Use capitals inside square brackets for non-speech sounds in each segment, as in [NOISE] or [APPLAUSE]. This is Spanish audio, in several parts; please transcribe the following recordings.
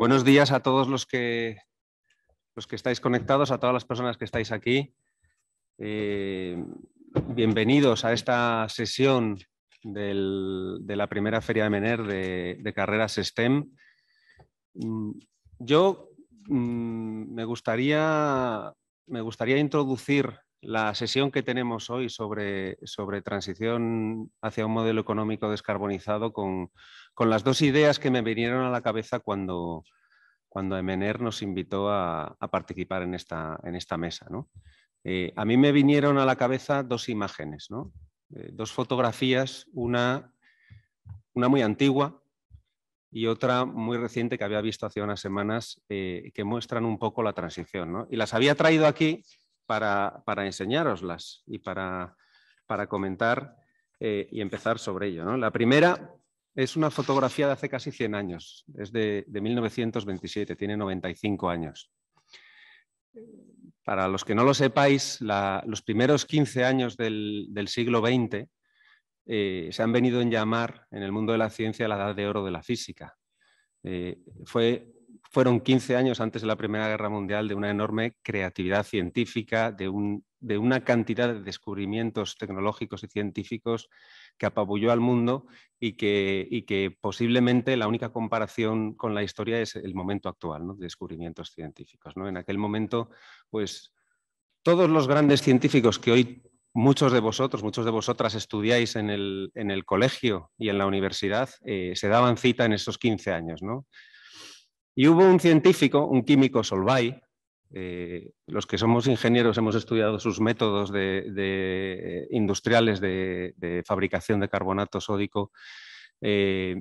Buenos días a todos los que, los que estáis conectados, a todas las personas que estáis aquí. Eh, bienvenidos a esta sesión de la primera Feria de Mener de, carreras STEM. Mm, yo mm, me, gustaría, me gustaría introducir la sesión que tenemos hoy sobre, sobre transición hacia un modelo económico descarbonizado con, las dos ideas que me vinieron a la cabeza cuando, cuando Emener nos invitó a, participar en esta, en esta mesa. Eh, a mí me vinieron a la cabeza dos imágenes, eh, dos fotografías, una, una muy antigua y otra muy reciente que había visto hace unas semanas eh, que muestran un poco la transición. Y las había traído aquí para, enseñaroslas enseñároslas y para, comentar eh, y empezar sobre ello. La primera es una fotografía de hace casi 100 años, es de, 1927, tiene 95 años. Para los que no lo sepáis, los primeros 15 años del, siglo XX eh, se han venido en llamar en el mundo de la ciencia la edad de oro de la física. Eh, fue fueron 15 años antes de la Primera Guerra Mundial de una enorme creatividad científica, de, una cantidad de descubrimientos tecnológicos y científicos que apabulló al mundo y que, que posiblemente la única comparación con la historia es el momento actual de descubrimientos científicos. ¿no? En aquel momento, pues todos los grandes científicos que hoy muchos de vosotros, muchos de vosotras estudiáis en el, colegio y en la universidad, eh, se daban cita en esos 15 años, ¿no? Y hubo un científico, un químico Solvay, eh, los que somos ingenieros hemos estudiado sus métodos eh, industriales de, fabricación de carbonato sódico, eh,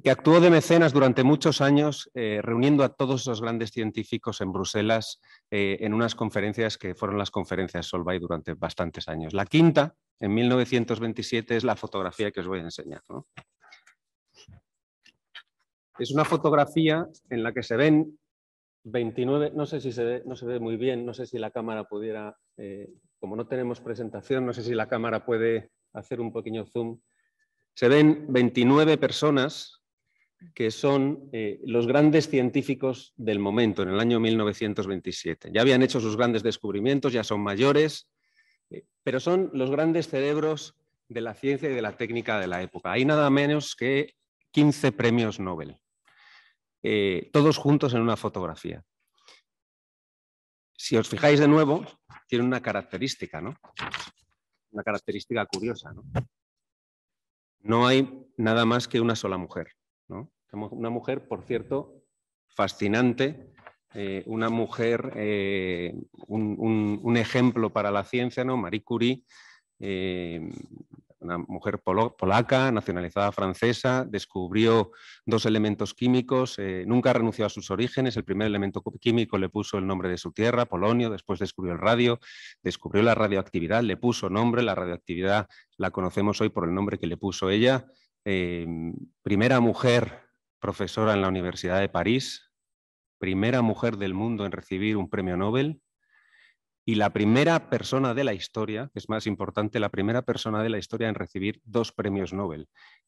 que actuó de mecenas durante muchos años, reuniendo a todos los grandes científicos en Bruselas en unas conferencias que fueron las conferencias Solvay durante bastantes años. La quinta, en 1927, es la fotografía que os voy a enseñar. Es una fotografía en la que se ven 29, no sé si se ve, no se ve muy bien, no sé si la cámara pudiera, eh, como no tenemos presentación, no sé si la cámara puede hacer un pequeño zoom. Se ven 29 personas que son eh, los grandes científicos del momento, en el año 1927. Ya habían hecho sus grandes descubrimientos, ya son mayores, eh, pero son los grandes cerebros de la ciencia y de la técnica de la época. Hay nada menos que 15 premios Nobel. Eh, todos juntos en una fotografía. Si os fijáis de nuevo, tiene una característica, ¿no? Una característica curiosa, ¿no? No hay nada más que una sola mujer, ¿no? Una mujer, por cierto, fascinante, eh, una mujer, eh, un, ejemplo para la ciencia, ¿no? Marie Curie, una mujer polaca, nacionalizada francesa, descubrió dos elementos químicos, eh, nunca renunció a sus orígenes, el primer elemento químico le puso el nombre de su tierra, Polonio, después descubrió el radio, descubrió la radioactividad, le puso nombre, la radioactividad la conocemos hoy por el nombre que le puso ella, em, primera mujer profesora en la Universidad de París, primera mujer del mundo en recibir un premio Nobel, y la primera persona de la historia, que es más importante, la primera persona de la historia en recibir dos premios Nobel.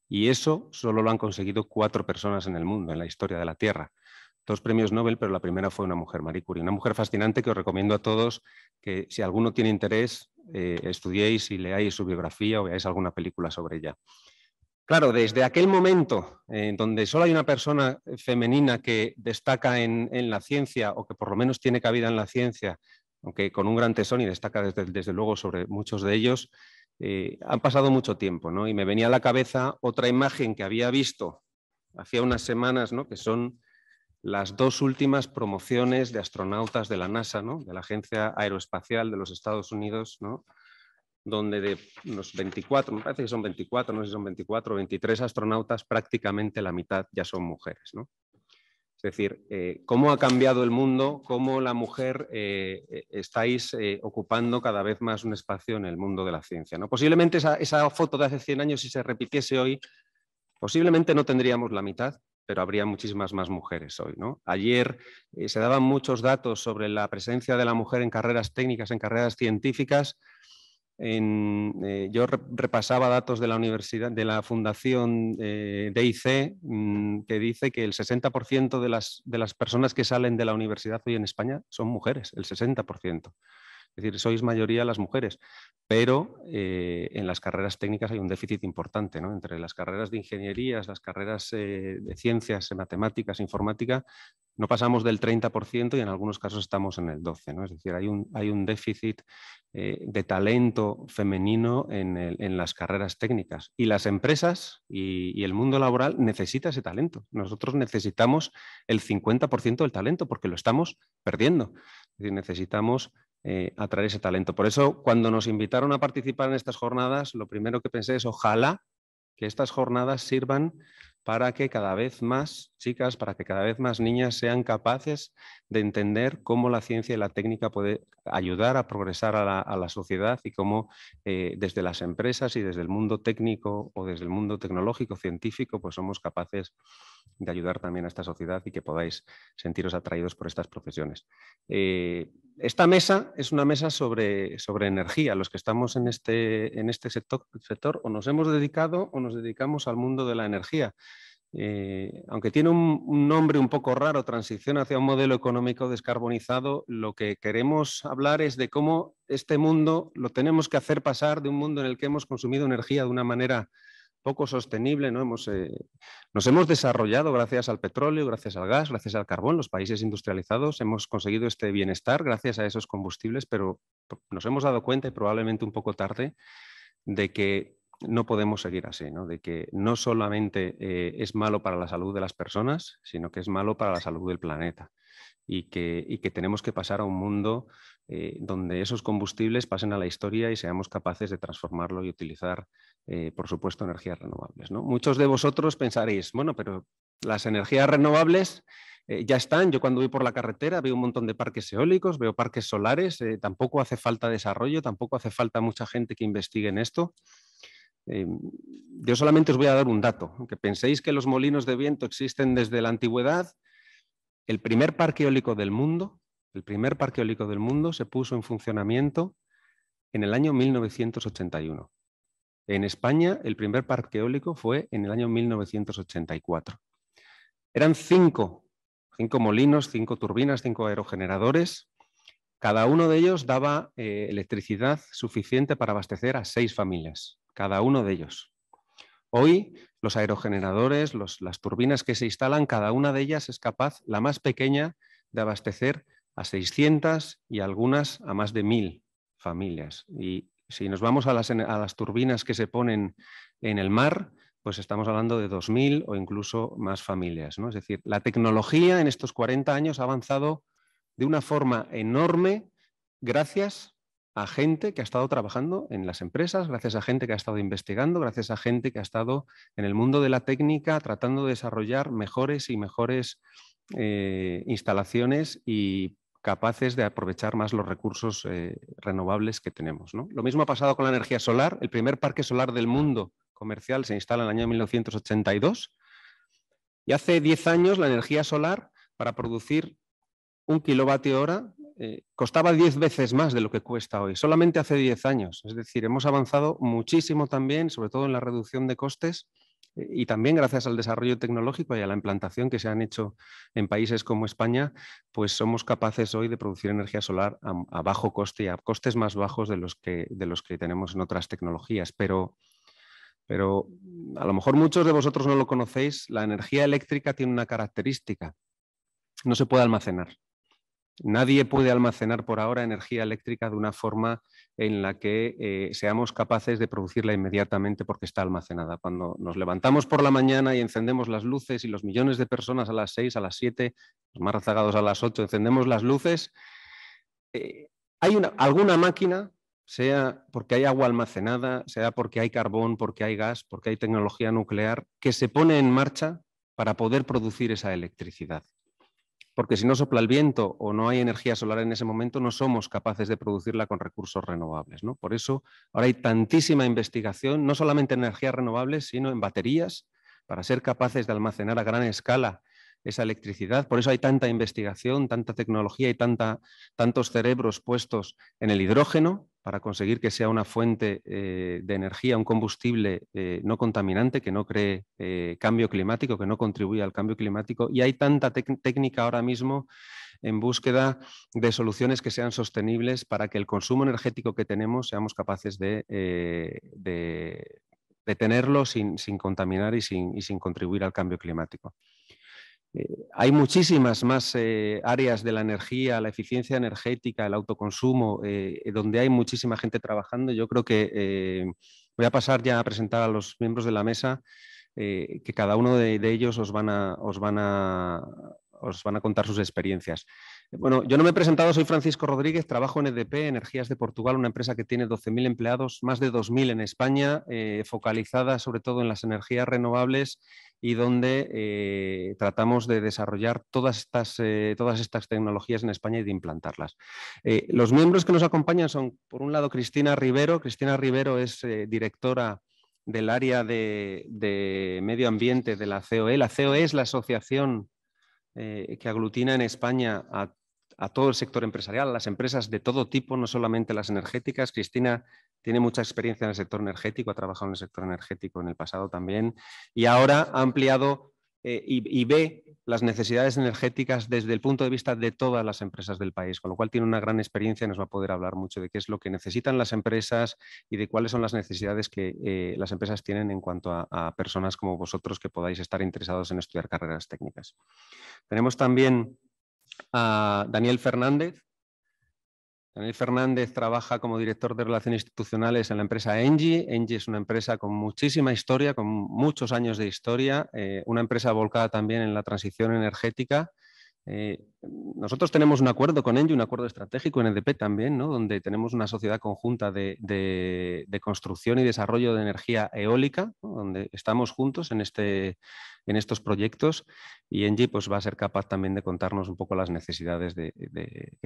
Y eso solo lo han conseguido cuatro personas en el mundo, en la historia de la Tierra. Dos premios Nobel, pero la primera fue una mujer, Marie Curie, una mujer fascinante que os recomiendo a todos que si alguno tiene interés, eh, estudiéis y leáis su biografía o veáis alguna película sobre ella. Claro, desde aquel momento en eh, donde solo hay una persona femenina que destaca en, la ciencia o que por lo menos tiene cabida en la ciencia aunque con un gran tesón y destaca desde, luego sobre muchos de ellos, eh, han pasado mucho tiempo, ¿no? Y me venía a la cabeza otra imagen que había visto hacía unas semanas, ¿no? Que son las dos últimas promociones de astronautas de la NASA, ¿no? De la Agencia Aeroespacial de los Estados Unidos, ¿no? Donde de los 24, me parece que son 24, no sé si son 24 o 23 astronautas, prácticamente la mitad ya son mujeres, ¿no? Es decir, eh, cómo ha cambiado el mundo, cómo la mujer eh, eh, estáis ocupando cada vez más un espacio en el mundo de la ciencia. ¿no? Posiblemente esa, foto de hace 100 años, si se repitiese hoy, posiblemente no tendríamos la mitad, pero habría muchísimas más mujeres hoy. ¿no? Ayer se daban muchos datos sobre la presencia de la mujer en carreras técnicas, en carreras científicas, eh, yo repasaba datos de la universidad, de la fundación eh, DIC, mm, que dice que el 60% de las, de las personas que salen de la universidad hoy en España son mujeres, el 60%. Es decir, sois mayoría las mujeres, pero eh, en las carreras técnicas hay un déficit importante, ¿no? Entre las carreras de ingenierías, las carreras eh, de ciencias, matemáticas, informática, no pasamos del 30% y en algunos casos estamos en el 12%, ¿no? Es decir, hay un, hay un déficit eh, de talento femenino en, las carreras técnicas. Y las empresas y, el mundo laboral necesita ese talento. Nosotros necesitamos el 50% del talento porque lo estamos perdiendo. Es decir, necesitamos eh, atraer ese talento. Por eso, cuando nos invitaron a participar en estas jornadas, lo primero que pensé es, ojalá que estas jornadas sirvan para que cada vez más chicas, para que cada vez más niñas sean capaces de entender cómo la ciencia y la técnica puede ayudar a progresar a la, sociedad y cómo eh, desde las empresas y desde el mundo técnico o desde el mundo tecnológico, científico, pues somos capaces de ayudar también a esta sociedad y que podáis sentiros atraídos por estas profesiones. Eh, esta mesa es una mesa sobre, energía. Los que estamos en este, este sector, o nos hemos dedicado o nos dedicamos al mundo de la energía. Eh, aunque tiene un, nombre un poco raro, transición hacia un modelo económico descarbonizado, lo que queremos hablar es de cómo este mundo lo tenemos que hacer pasar de un mundo en el que hemos consumido energía de una manera poco sostenible, ¿no? Eh, nos hemos desarrollado gracias al petróleo, gracias al gas, gracias al carbón, los países industrializados, hemos conseguido este bienestar gracias a esos combustibles, pero nos hemos dado cuenta y probablemente un poco tarde de que no podemos seguir así, ¿no? de que no solamente eh, es malo para la salud de las personas, sino que es malo para la salud del planeta y que, y que tenemos que pasar a un mundo eh, donde esos combustibles pasen a la historia y seamos capaces de transformarlo y utilizar, eh, por supuesto, energías renovables. ¿no? Muchos de vosotros pensaréis, bueno, pero las energías renovables eh, ya están. Yo cuando voy por la carretera veo un montón de parques eólicos, veo parques solares, tampoco hace falta desarrollo, tampoco hace falta mucha gente que investigue en esto. yo solamente os voy a dar un dato, que penséis que los molinos de viento existen desde la antigüedad. El primer parque eólico del mundo el primer parque eólico del mundo, se puso en funcionamiento en el año 1981. En España, el primer parque eólico fue en el año 1984. Eran cinco, cinco molinos, cinco turbinas, cinco aerogeneradores. Cada uno de ellos daba eh, electricidad suficiente para abastecer a seis familias, cada uno de ellos. Hoy, los aerogeneradores, las turbinas que se instalan, cada una de ellas es capaz, la más pequeña, de abastecer a 600 y algunas a más de 1.000 familias. Y si nos vamos a las, a las turbinas que se ponen en el mar, pues estamos hablando de 2.000 o incluso más familias. ¿no? Es decir, la tecnología en estos 40 años ha avanzado de una forma enorme gracias a gente que ha estado trabajando en las empresas, gracias a gente que ha estado investigando, gracias a gente que ha estado en el mundo de la técnica tratando de desarrollar mejores y mejores eh, instalaciones y capaces de aprovechar más los recursos eh, renovables que tenemos. Lo mismo ha pasado con la energía solar. El primer parque solar del mundo comercial se instala en el año 1982 y hace 10 años la energía solar para producir un kilovatio hora eh, costaba 10 veces más de lo que cuesta hoy, solamente hace 10 años. Es decir, hemos avanzado muchísimo también, sobre todo en la reducción de costes y también gracias al desarrollo tecnológico y a la implantación que se han hecho en países como España, pues somos capaces hoy de producir energía solar a, bajo coste y a costes más bajos de los que, de los que tenemos en otras tecnologías. Pero, pero a lo mejor muchos de vosotros no lo conocéis, la energía eléctrica tiene una característica, no se puede almacenar. Nadie puede almacenar por ahora energía eléctrica de una forma en la que eh, seamos capaces de producirla inmediatamente porque está almacenada. Cuando nos levantamos por la mañana y encendemos las luces y los millones de personas a las 6, a las 7, los más rezagados a las 8, encendemos las luces, eh, hay alguna máquina, sea porque hay agua almacenada, sea porque hay carbón, porque hay gas, porque hay tecnología nuclear, que se pone en marcha para poder producir esa electricidad porque si no sopla el viento o no hay energía solar en ese momento, no somos capaces de producirla con recursos renovables. Por eso ahora hay tantísima investigación, no solamente en energías renovables, sino en baterías, para ser capaces de almacenar a gran escala esa electricidad. Por eso hay tanta investigación, tanta tecnología y tantos cerebros puestos en el hidrógeno para conseguir que sea una fuente eh, de energía, un combustible eh, no contaminante, que no cree eh, cambio climático, que no contribuya al cambio climático. Y hay tanta técnica ahora mismo en búsqueda de soluciones que sean sostenibles para que el consumo energético que tenemos seamos capaces de, tenerlo sin, contaminar y sin contribuir al cambio climático. Eh, hay muchísimas más eh, áreas de la energía, la eficiencia energética, el autoconsumo, eh, donde hay muchísima gente trabajando. Yo creo que voy a pasar ya a presentar a los miembros de la mesa, que cada uno de, ellos os van, os, van a, os van a contar sus experiencias. Bueno, yo no me he presentado, soy Francisco Rodríguez, trabajo en EDP, Energías de Portugal, una empresa que tiene 12.000 empleados, más de 2.000 en España, eh, focalizada sobre todo en las energías renovables y donde eh, tratamos de desarrollar todas estas, eh, todas estas, tecnologías en España y de implantarlas. los miembros que nos acompañan son, por un lado, Cristina Rivero. Cristina Rivero es directora del área de, medio ambiente de la COE. La COE es la asociación que aglutina en España a a todo el sector empresarial, las empresas de todo tipo, no solamente las energéticas. Cristina tiene mucha experiencia en el sector energético, ha trabajado en el sector energético en el pasado también y ahora ha ampliado eh, y, ve las necesidades energéticas desde el punto de vista de todas las empresas del país, con lo cual tiene una gran experiencia y nos va a poder hablar mucho de qué es lo que necesitan las empresas y de cuáles son las necesidades que eh, las empresas tienen en cuanto a, a personas como vosotros que podáis estar interesados en estudiar carreras técnicas. Tenemos también a Daniel Fernández. Daniel Fernández trabaja como director de relaciones institucionales en la empresa Engie. Engie es una empresa con muchísima historia, con muchos años de historia, eh, una empresa volcada también en la transición energética eh, nosotros tenemos un acuerdo con Engie, un acuerdo estratégico en EDP también, donde tenemos una sociedad conjunta de, construcción y desarrollo de energía eólica, donde estamos juntos este, en, estos proyectos y Engie pues, va a ser capaz también de contarnos un poco las necesidades que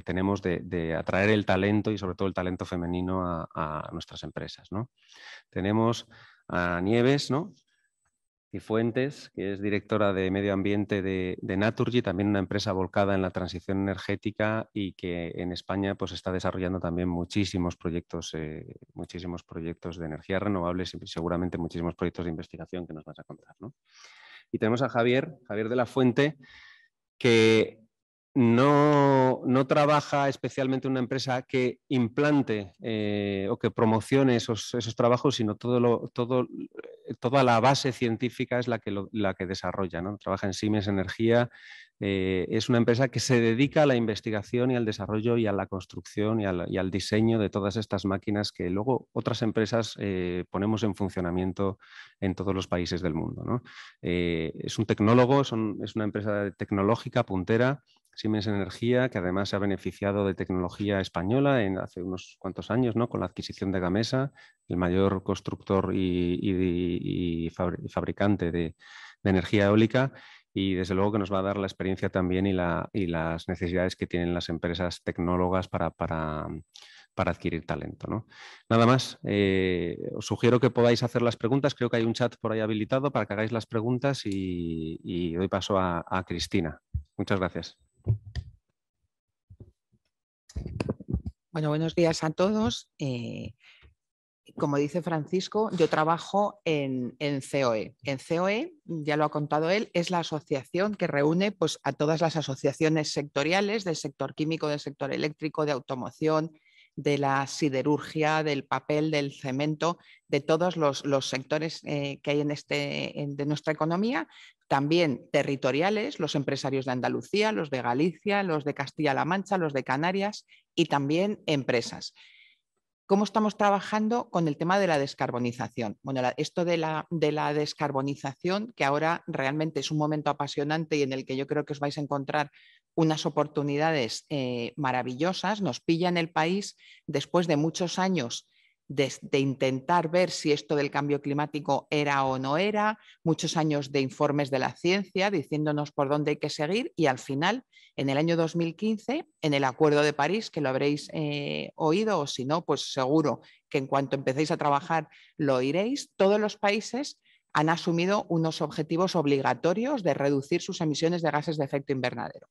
tenemos de, atraer el talento y sobre todo el talento femenino a, nuestras empresas. Tenemos a Nieves, ¿no? Fuentes, que es directora de Medio Ambiente de, Naturgy, también una empresa volcada en la transición energética y que en España pues, está desarrollando también muchísimos proyectos, eh, muchísimos proyectos de energías renovables y seguramente muchísimos proyectos de investigación que nos vas a contar. Y tenemos a Javier, Javier de la Fuente, que no, trabaja especialmente una empresa que implante eh, o que promocione esos, trabajos, sino todo lo, todo, eh, toda la base científica es la que, la que desarrolla. ¿no? Trabaja en Siemens Energía, eh, es una empresa que se dedica a la investigación y al desarrollo y a la construcción y al, diseño de todas estas máquinas que luego otras empresas ponemos en funcionamiento en todos los países del mundo. es un tecnólogo, es una empresa tecnológica puntera Siemens Energía, que además se ha beneficiado de tecnología española en hace unos cuantos años, Con la adquisición de Gamesa, el mayor constructor y, fabricante de, energía eólica y desde luego que nos va a dar la experiencia también y, las necesidades que tienen las empresas tecnólogas para, adquirir talento. Nada más, eh, os sugiero que podáis hacer las preguntas, creo que hay un chat por ahí habilitado para que hagáis las preguntas y, doy paso a Cristina. Muchas gracias. Bueno, buenos días a todos. Eh, como dice Francisco, yo trabajo en, en, COE. En COE, ya lo ha contado él, es la asociación que reúne pues, a todas las asociaciones sectoriales del sector químico, del sector eléctrico, de automoción, de la siderurgia, del papel, del cemento, de todos los, sectores eh, que hay en, este, de nuestra economía, también territoriales, los empresarios de Andalucía, los de Galicia, los de Castilla-La Mancha, los de Canarias y también empresas. ¿Cómo estamos trabajando con el tema de la descarbonización? Bueno, esto de la, de la descarbonización, que ahora realmente es un momento apasionante y en el que yo creo que os vais a encontrar unas oportunidades eh, maravillosas, nos pilla en el país después de muchos años de, intentar ver si esto del cambio climático era o no era, muchos años de informes de la ciencia diciéndonos por dónde hay que seguir y al final, en el año 2015, en el Acuerdo de París, que lo habréis eh, oído o si no, pues seguro que en cuanto empecéis a trabajar lo oiréis, todos los países han asumido unos objetivos obligatorios de reducir sus emisiones de gases de efecto invernadero.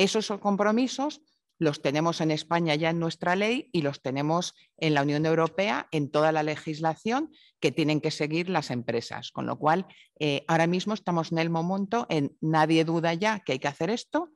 Esos compromisos los tenemos en España ya en nuestra ley y los tenemos en la Unión Europea en toda la legislación que tienen que seguir las empresas. Con lo cual, eh, ahora mismo estamos en el momento en nadie duda ya que hay que hacer esto.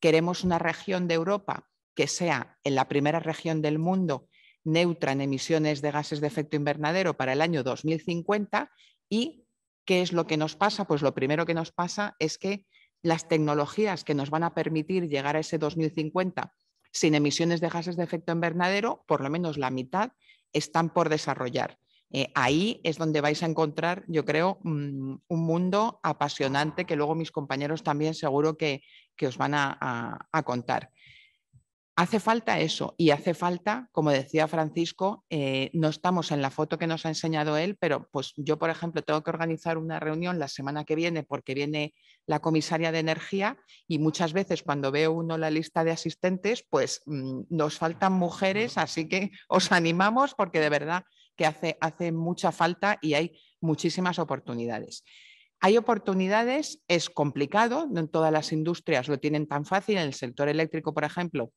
Queremos una región de Europa que sea en la primera región del mundo neutra en emisiones de gases de efecto invernadero para el año 2050 y ¿qué es lo que nos pasa? Pues lo primero que nos pasa es que las tecnologías que nos van a permitir llegar a ese 2050 sin emisiones de gases de efecto invernadero, por lo menos la mitad, están por desarrollar. Eh, ahí es donde vais a encontrar, yo creo, mm, un, mundo apasionante que luego mis compañeros también seguro que, os van a contar. Hace falta eso y hace falta, como decía Francisco, eh, no estamos en la foto que nos ha enseñado él, pero pues yo, por ejemplo, tengo que organizar una reunión la semana que viene porque viene la comisaria de energía y muchas veces cuando veo uno la lista de asistentes, pues mm, nos faltan mujeres, así que [LAUGHS] os animamos porque de verdad que hace, hace mucha falta y hay muchísimas oportunidades. Hay oportunidades, es complicado, no en todas las industrias lo tienen tan fácil, en el sector eléctrico, por ejemplo,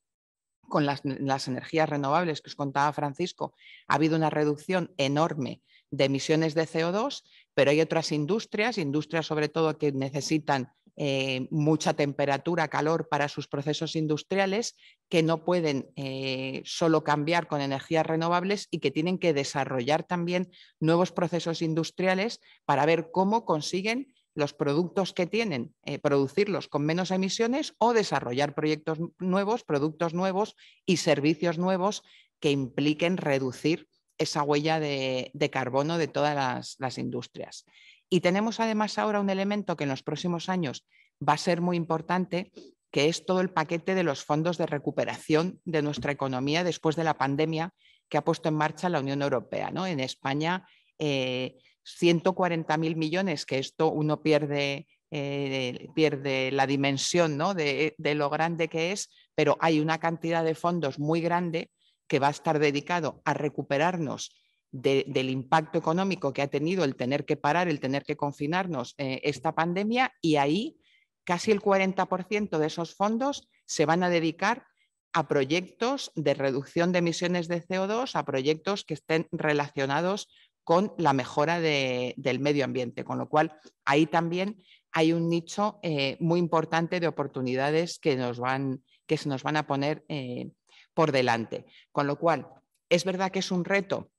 con las, energías renovables que os contaba Francisco, ha habido una reducción enorme de emisiones de CO2, pero hay otras industrias, industrias sobre todo que necesitan eh, mucha temperatura, calor para sus procesos industriales, que no pueden eh, solo cambiar con energías renovables y que tienen que desarrollar también nuevos procesos industriales para ver cómo consiguen los productos que tienen, eh, producirlos con menos emisiones o desarrollar proyectos nuevos, productos nuevos y servicios nuevos que impliquen reducir esa huella de, carbono de todas las, industrias. Y tenemos además ahora un elemento que en los próximos años va a ser muy importante, que es todo el paquete de los fondos de recuperación de nuestra economía después de la pandemia que ha puesto en marcha la Unión Europea. ¿no? En España eh, 140.000 millones, que esto uno pierde, eh, pierde la dimensión ¿no? de, lo grande que es, pero hay una cantidad de fondos muy grande que va a estar dedicado a recuperarnos del impacto económico que ha tenido el tener que parar, el tener que confinarnos eh, esta pandemia y ahí casi el 40% de esos fondos se van a dedicar a proyectos de reducción de emisiones de CO2, a proyectos que estén relacionados con la mejora del medio ambiente, con lo cual ahí también hay un nicho eh, muy importante de oportunidades que, que se nos van a poner eh, por delante. Con lo cual, es verdad que es un reto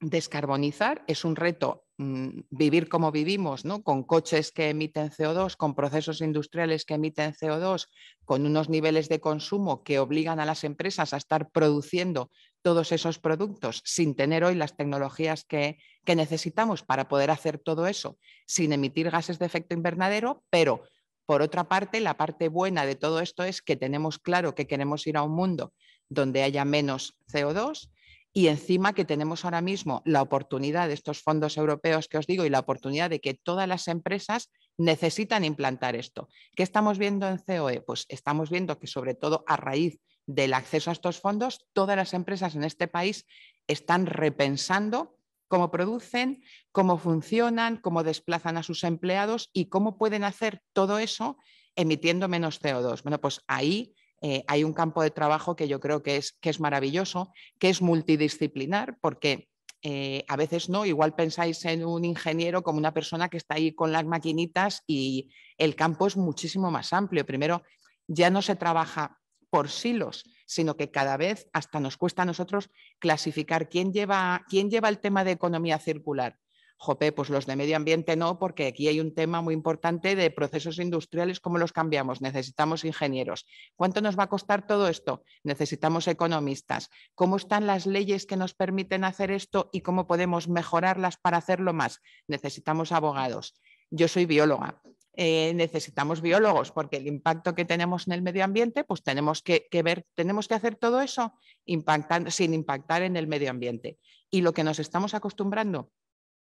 descarbonizar, es un reto mm, vivir como vivimos, ¿no? con coches que emiten CO2, con procesos industriales que emiten CO2, con unos niveles de consumo que obligan a las empresas a estar produciendo todos esos productos sin tener hoy las tecnologías que, necesitamos para poder hacer todo eso sin emitir gases de efecto invernadero, pero por otra parte, la parte buena de todo esto es que tenemos claro que queremos ir a un mundo donde haya menos CO2 y encima que tenemos ahora mismo la oportunidad de estos fondos europeos que os digo y la oportunidad de que todas las empresas necesitan implantar esto. ¿Qué estamos viendo en COE? Pues estamos viendo que sobre todo a raíz del acceso a estos fondos, todas las empresas en este país están repensando cómo producen, cómo funcionan, cómo desplazan a sus empleados y cómo pueden hacer todo eso emitiendo menos CO2. Bueno, pues ahí eh, hay un campo de trabajo que yo creo que es, que es maravilloso, que es multidisciplinar, porque eh, a veces no, igual pensáis en un ingeniero como una persona que está ahí con las maquinitas y el campo es muchísimo más amplio. Primero, ya no se trabaja por silos, sino que cada vez hasta nos cuesta a nosotros clasificar quién lleva, quién lleva el tema de economía circular. Jopé, pues los de medio ambiente no, porque aquí hay un tema muy importante de procesos industriales, cómo los cambiamos. Necesitamos ingenieros. ¿Cuánto nos va a costar todo esto? Necesitamos economistas. ¿Cómo están las leyes que nos permiten hacer esto y cómo podemos mejorarlas para hacerlo más? Necesitamos abogados. Yo soy bióloga, eh, necesitamos biólogos porque el impacto que tenemos en el medio ambiente, pues tenemos que, ver, tenemos que hacer todo eso impactando, sin impactar en el medio ambiente. Y lo que nos estamos acostumbrando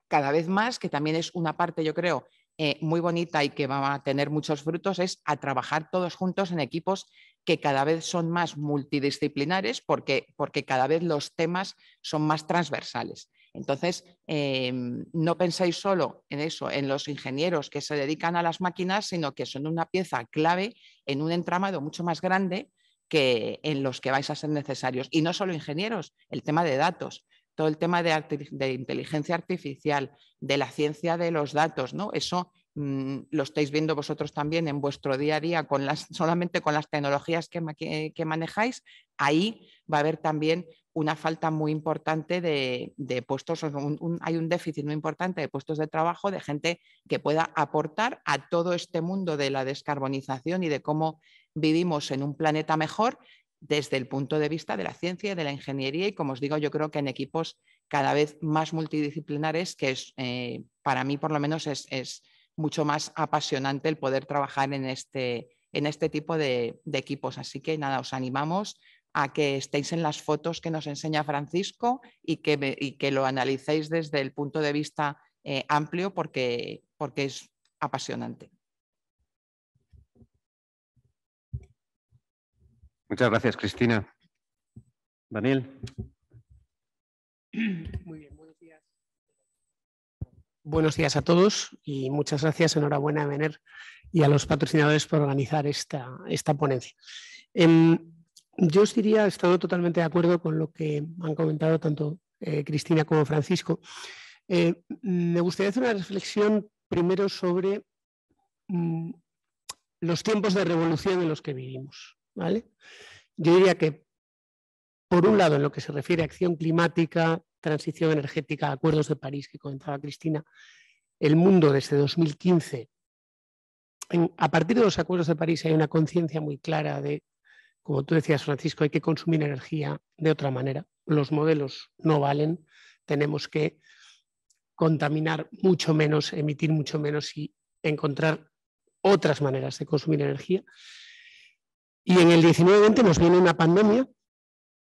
cada vez más, que también es una parte, yo creo, eh, muy bonita y que va a tener muchos frutos, es a trabajar todos juntos en equipos que cada vez son más multidisciplinares porque cada vez los temas son más transversales. Entonces, eh, no pensáis solo en eso, en los ingenieros que se dedican a las máquinas, sino que son una pieza clave en un entramado mucho más grande que en los que vais a ser necesarios. Y no solo ingenieros, el tema de datos, todo el tema de, inteligencia artificial, de la ciencia de los datos, ¿no? Eso mm, lo estáis viendo vosotros también en vuestro día a día, solamente con las tecnologías que manejáis, ahí va a haber también una falta muy importante de, puestos, hay un déficit muy importante de puestos de trabajo, de gente que pueda aportar a todo este mundo de la descarbonización y de cómo vivimos en un planeta mejor desde el punto de vista de la ciencia y de la ingeniería y, como os digo, yo creo que en equipos cada vez más multidisciplinares, que es, eh, para mí por lo menos es, mucho más apasionante el poder trabajar en este, en este tipo de, de equipos. Así que nada, os animamos a que estéis en las fotos que nos enseña Francisco y que, que lo analicéis desde el punto de vista eh, amplio porque, porque es apasionante. Muchas gracias, Cristina. Daniel. Muy bien, buenos días. Buenos días a todos y muchas gracias, enhorabuena a Vener y a los patrocinadores por organizar esta, esta ponencia. Em, yo os diría, estado totalmente de acuerdo con lo que han comentado tanto eh, Cristina como Francisco, eh, me gustaría hacer una reflexión primero sobre mm, los tiempos de revolución en los que vivimos. ¿vale? Yo diría que, por un lado, en lo que se refiere a acción climática, transición energética, acuerdos de París que comentaba Cristina, el mundo desde 2015, a partir de los acuerdos de París hay una conciencia muy clara de como tú decías, Francisco, hay que consumir energía de otra manera. Los modelos no valen, tenemos que contaminar mucho menos, emitir mucho menos y encontrar otras maneras de consumir energía. Y en el 19-20 nos viene una pandemia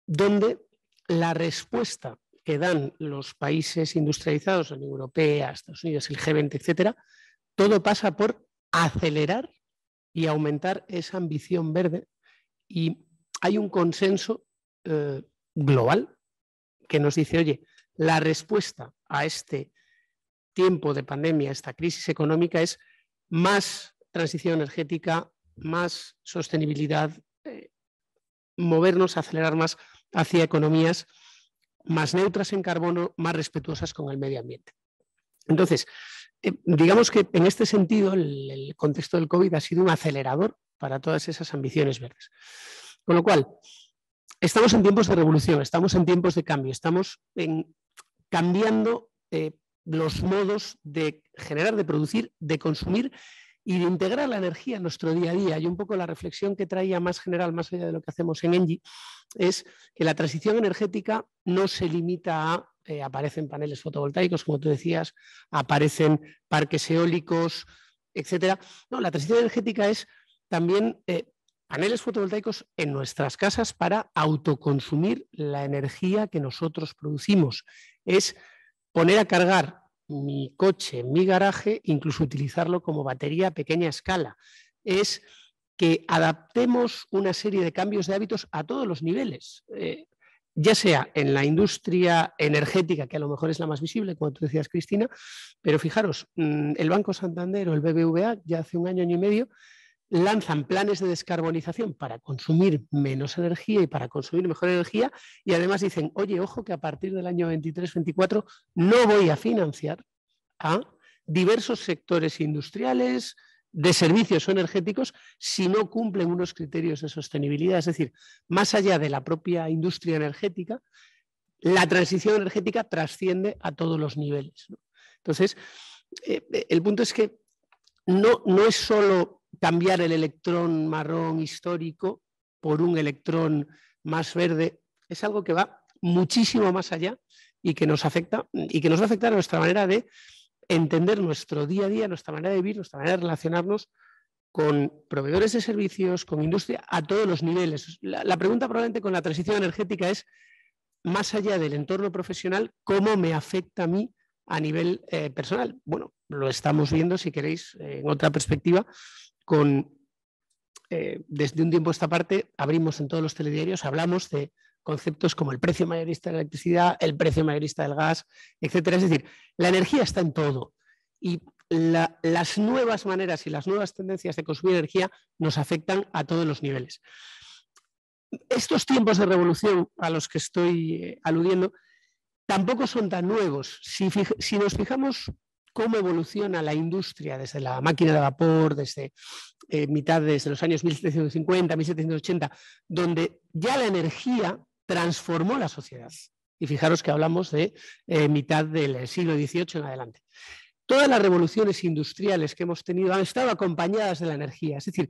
donde la respuesta que dan los países industrializados, la Unión Europea, Estados Unidos, el G20, etcétera, todo pasa por acelerar y aumentar esa ambición verde y hay un consenso eh, global que nos dice, oye, la respuesta a este tiempo de pandemia, a esta crisis económica, es más transición energética, más sostenibilidad, eh, movernos, acelerar más hacia economías más neutras en carbono, más respetuosas con el medio ambiente. Entonces, eh, digamos que en este sentido el, contexto del COVID ha sido un acelerador para todas esas ambiciones verdes. Con lo cual, estamos en tiempos de revolución, estamos en tiempos de cambio, estamos cambiando eh, los modos de generar, de producir, de consumir y de integrar la energía en nuestro día a día. Y un poco la reflexión que traía más general, más allá de lo que hacemos en Engie, es que la transición energética no se limita a, eh, aparecen paneles fotovoltaicos, como tú decías, aparecen parques eólicos, etcétera. No, la transición energética es también eh, paneles fotovoltaicos en nuestras casas para autoconsumir la energía que nosotros producimos. Es poner a cargar mi coche mi garaje, incluso utilizarlo como batería a pequeña escala. Es que adaptemos una serie de cambios de hábitos a todos los niveles, eh, ya sea en la industria energética, que a lo mejor es la más visible, como tú decías, Cristina, pero fijaros, mm, el Banco Santander o el BBVA ya hace un año y medio lanzan planes de descarbonización para consumir menos energía y para consumir mejor energía y además dicen, oye, ojo que a partir del año 23-24 no voy a financiar a diversos sectores industriales, de servicios energéticos si no cumplen unos criterios de sostenibilidad. Es decir, más allá de la propia industria energética, la transición energética trasciende a todos los niveles. Entonces, eh, eh, el punto es que no, no es solo cambiar el electrón marrón histórico por un electrón más verde, es algo que va muchísimo más allá y que nos afecta y que nos va a afectar a nuestra manera de entender nuestro día a día, nuestra manera de vivir, nuestra manera de relacionarnos con proveedores de servicios, con industria, a todos los niveles. La, pregunta probablemente con la transición energética es, más allá del entorno profesional, ¿cómo me afecta a mí a nivel eh, personal? Bueno, lo estamos viendo, si queréis, en otra perspectiva, con, eh, desde un tiempo esta parte, abrimos en todos los telediarios, hablamos de conceptos como el precio mayorista de la electricidad, el precio mayorista del gas, etcétera. Es decir, la energía está en todo y las nuevas maneras y las nuevas tendencias de consumir energía nos afectan a todos los niveles. Estos tiempos de revolución a los que estoy eh, aludiendo tampoco son tan nuevos. si nos fijamos cómo evoluciona la industria desde la máquina de vapor, desde eh, mitad, desde los años 1750, 1780, donde ya la energía transformó la sociedad. Y fijaros que hablamos de eh, mitad del eh, siglo XVIII en adelante. Todas las revoluciones industriales que hemos tenido han estado acompañadas de la energía. Es decir,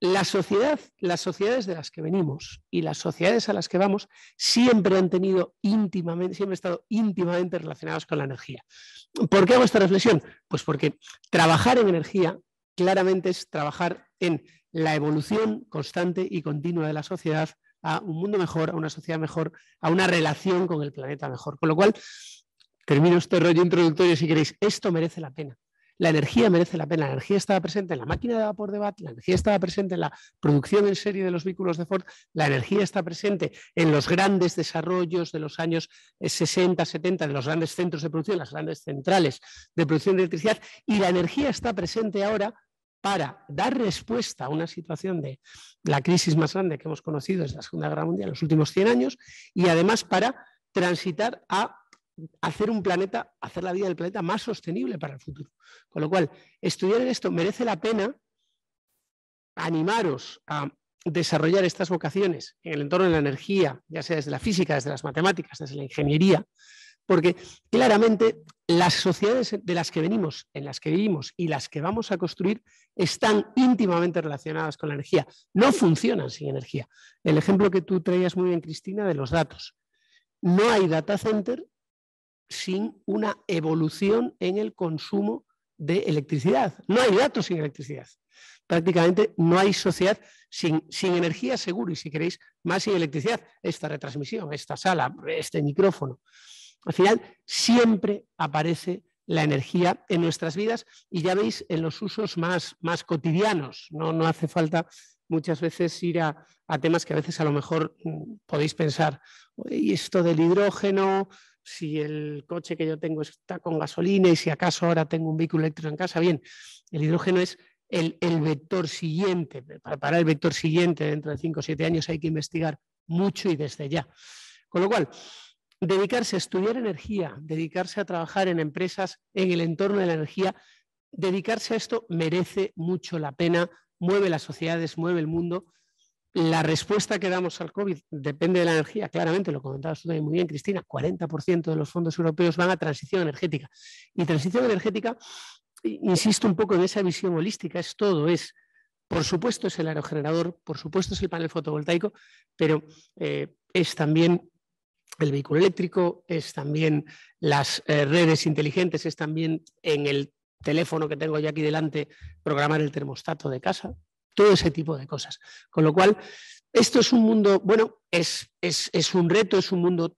la sociedad, las sociedades de las que venimos y las sociedades a las que vamos siempre han tenido íntimamente, siempre han estado íntimamente relacionadas con la energía. ¿Por qué hago esta reflexión? Pues porque trabajar en energía claramente es trabajar en la evolución constante y continua de la sociedad a un mundo mejor, a una sociedad mejor, a una relación con el planeta mejor. Con lo cual, termino este rollo introductorio si queréis. Esto merece la pena. La energía merece la pena. La energía estaba presente en la máquina de vapor de Watt, la energía estaba presente en la producción en serie de los vehículos de Ford, la energía está presente en los grandes desarrollos de los años 60, eh, 70, de los grandes centros de producción, las grandes centrales de producción de electricidad, y la energía está presente ahora para dar respuesta a una situación de la crisis más grande que hemos conocido desde la Segunda Guerra Mundial en los últimos 100 años y además para transitar a hacer un planeta, hacer la vida del planeta más sostenible para el futuro. Con lo cual, estudiar esto merece la pena animaros a desarrollar estas vocaciones en el entorno de la energía, ya sea desde la física, desde las matemáticas, desde la ingeniería, porque claramente las sociedades de las que venimos, en las que vivimos y las que vamos a construir están íntimamente relacionadas con la energía. No funcionan sin energía. El ejemplo que tú traías muy bien, Cristina, de los datos. No hay data center sin una evolución en el consumo de electricidad. No hay datos sin electricidad. Prácticamente no hay sociedad sin, energía seguro y si queréis más sin electricidad, esta retransmisión, esta sala, este micrófono. Al final siempre aparece la energía en nuestras vidas y ya veis en los usos más, cotidianos. No, no hace falta muchas veces ir a, a temas que a veces a lo mejor mm, podéis pensar, y esto del hidrógeno, si el coche que yo tengo está con gasolina y si acaso ahora tengo un vehículo eléctrico en casa, bien, el hidrógeno es el, vector siguiente. Para, para, el vector siguiente, dentro de 5 o 7 años, hay que investigar mucho y desde ya. Con lo cual, dedicarse a estudiar energía, dedicarse a trabajar en empresas en el entorno de la energía, dedicarse a esto merece mucho la pena, mueve las sociedades, mueve el mundo la respuesta que damos al COVID depende de la energía, claramente, lo comentabas tú también muy bien, Cristina, 40% de los fondos europeos van a transición energética. Y transición energética, insisto un poco en esa visión holística, es todo, es, por supuesto es el aerogenerador, por supuesto es el panel fotovoltaico, pero eh, es también el vehículo eléctrico, es también las eh, redes inteligentes, es también en el teléfono que tengo yo aquí delante programar el termostato de casa, todo ese tipo de cosas. Con lo cual, esto es un mundo, bueno, es, un reto, es un mundo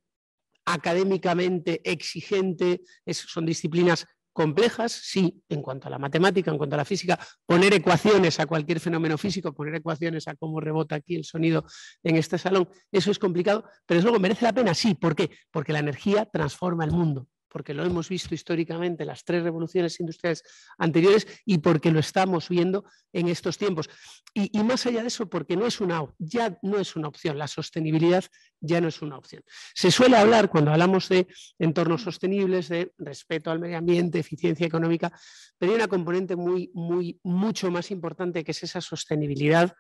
académicamente exigente, son disciplinas complejas, sí, en cuanto a la matemática, en cuanto a la física, poner ecuaciones a cualquier fenómeno físico, poner ecuaciones a cómo rebota aquí el sonido en este salón, eso es complicado, pero es luego merece la pena, sí, ¿por qué? Porque la energía transforma el mundo porque lo hemos visto históricamente las tres revoluciones industriales anteriores y porque lo estamos viendo en estos tiempos. Y, más allá de eso, porque no es una, ya no es una opción, la sostenibilidad ya no es una opción. Se suele hablar, cuando hablamos de entornos sostenibles, de respeto al medio ambiente, eficiencia económica, pero hay una componente muy, muy, mucho más importante que es esa sostenibilidad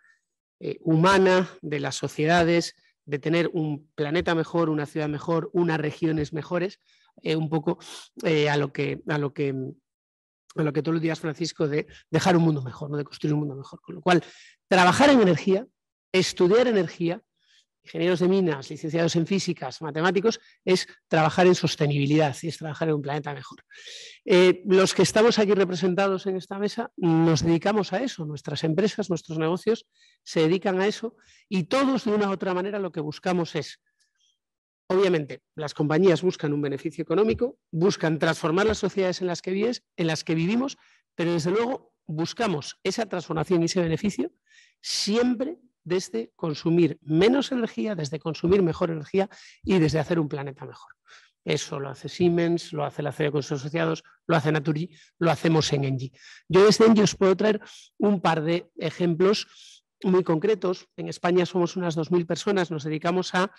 eh, humana de las sociedades, de tener un planeta mejor, una ciudad mejor, unas regiones mejores, eh, un poco eh, a lo que... A lo que lo que tú lo días, Francisco, de dejar un mundo mejor, ¿no? de construir un mundo mejor. Con lo cual, trabajar en energía, estudiar energía, ingenieros de minas, licenciados en físicas, matemáticos, es trabajar en sostenibilidad y es trabajar en un planeta mejor. Eh, los que estamos aquí representados en esta mesa nos dedicamos a eso, nuestras empresas, nuestros negocios se dedican a eso y todos de una u otra manera lo que buscamos es Obviamente, las compañías buscan un beneficio económico, buscan transformar las sociedades en las que vives, en las que vivimos, pero desde luego buscamos esa transformación y ese beneficio siempre desde consumir menos energía, desde consumir mejor energía y desde hacer un planeta mejor. Eso lo hace Siemens, lo hace la CEO con sus asociados, lo hace Naturgy, lo hacemos en Engie. Yo desde Engi os puedo traer un par de ejemplos muy concretos. En España somos unas 2.000 personas, nos dedicamos a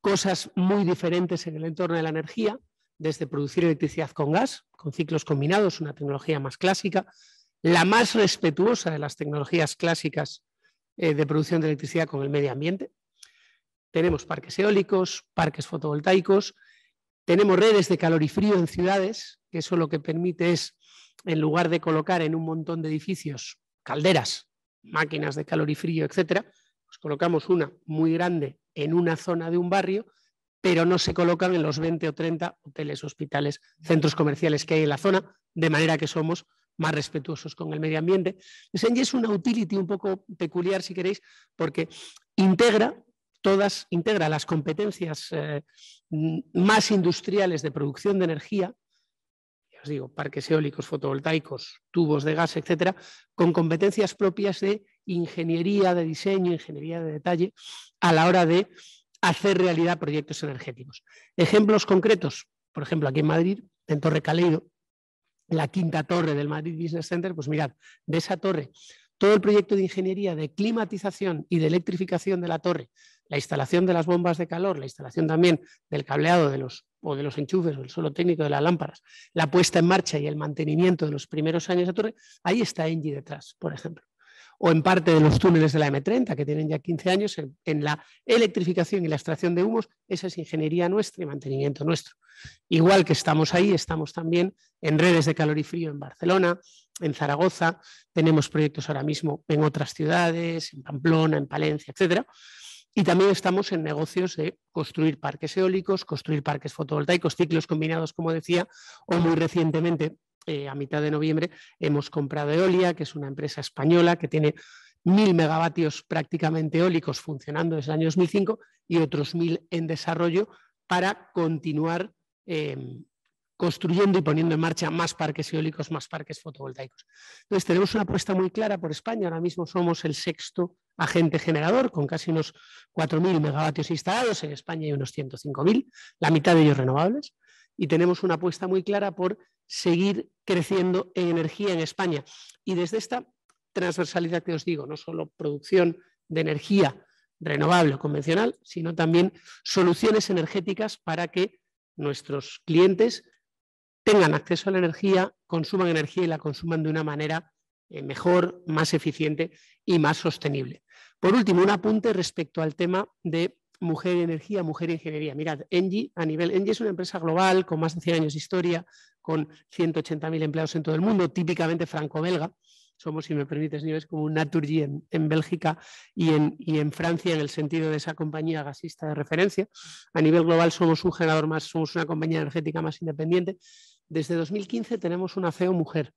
cosas muy diferentes en el entorno de la energía, desde producir electricidad con gas, con ciclos combinados, una tecnología más clásica, la más respetuosa de las tecnologías clásicas eh, de producción de electricidad con el medio ambiente. Tenemos parques eólicos, parques fotovoltaicos, tenemos redes de calor y frío en ciudades, que eso lo que permite es, en lugar de colocar en un montón de edificios calderas, máquinas de calor y frío, etcétera, pues colocamos una muy grande en una zona de un barrio, pero no se colocan en los 20 o 30 hoteles, hospitales, centros comerciales que hay en la zona, de manera que somos más respetuosos con el medio ambiente. es una utility un poco peculiar, si queréis, porque integra todas, integra las competencias eh, más industriales de producción de energía, os digo, parques eólicos, fotovoltaicos, tubos de gas, etcétera, con competencias propias de ingeniería de diseño, ingeniería de detalle, a la hora de hacer realidad proyectos energéticos. Ejemplos concretos, por ejemplo, aquí en Madrid, en Torre Caleido, la quinta torre del Madrid Business Center, pues mirad, de esa torre, todo el proyecto de ingeniería de climatización y de electrificación de la torre, la instalación de las bombas de calor, la instalación también del cableado de los, o de los enchufes o el suelo técnico de las lámparas, la puesta en marcha y el mantenimiento de los primeros años de torre, ahí está Engie detrás, por ejemplo o en parte de los túneles de la M30, que tienen ya 15 años, en, la electrificación y la extracción de humos, esa es ingeniería nuestra y mantenimiento nuestro. Igual que estamos ahí, estamos también en redes de calor y frío en Barcelona, en Zaragoza, tenemos proyectos ahora mismo en otras ciudades, en Pamplona, en Palencia, etc. Y también estamos en negocios de construir parques eólicos, construir parques fotovoltaicos, ciclos combinados, como decía, o muy recientemente eh, a mitad de noviembre hemos comprado Eolia, que es una empresa española que tiene mil megavatios prácticamente eólicos funcionando desde el año 2005 y otros mil en desarrollo para continuar em, construyendo y poniendo en marcha más parques eólicos, más parques fotovoltaicos. Entonces, tenemos una apuesta muy clara por España. Ahora mismo somos el sexto agente generador, con casi unos 4.000 megavatios instalados. En España hay unos 105.000, la mitad de ellos renovables y tenemos una apuesta muy clara por seguir creciendo en energía en España. Y desde esta transversalidad que os digo, no solo producción de energía renovable o convencional, sino también soluciones energéticas para que nuestros clientes tengan acceso a la energía, consuman energía y la consuman de una manera eh, mejor, más eficiente y más sostenible. Por último, un apunte respecto al tema de mujer energía, mujer ingeniería. Mirad, Engie, a nivel, Engie es una empresa global con más de 100 años de historia, con 180.000 empleados en todo el mundo, típicamente franco-belga. Somos, si me permites, niveles como un Naturgy en, Bélgica y en, y en, Francia, en el sentido de esa compañía gasista de referencia. A nivel global somos un generador más, somos una compañía energética más independiente. Desde 2015 tenemos una CEO mujer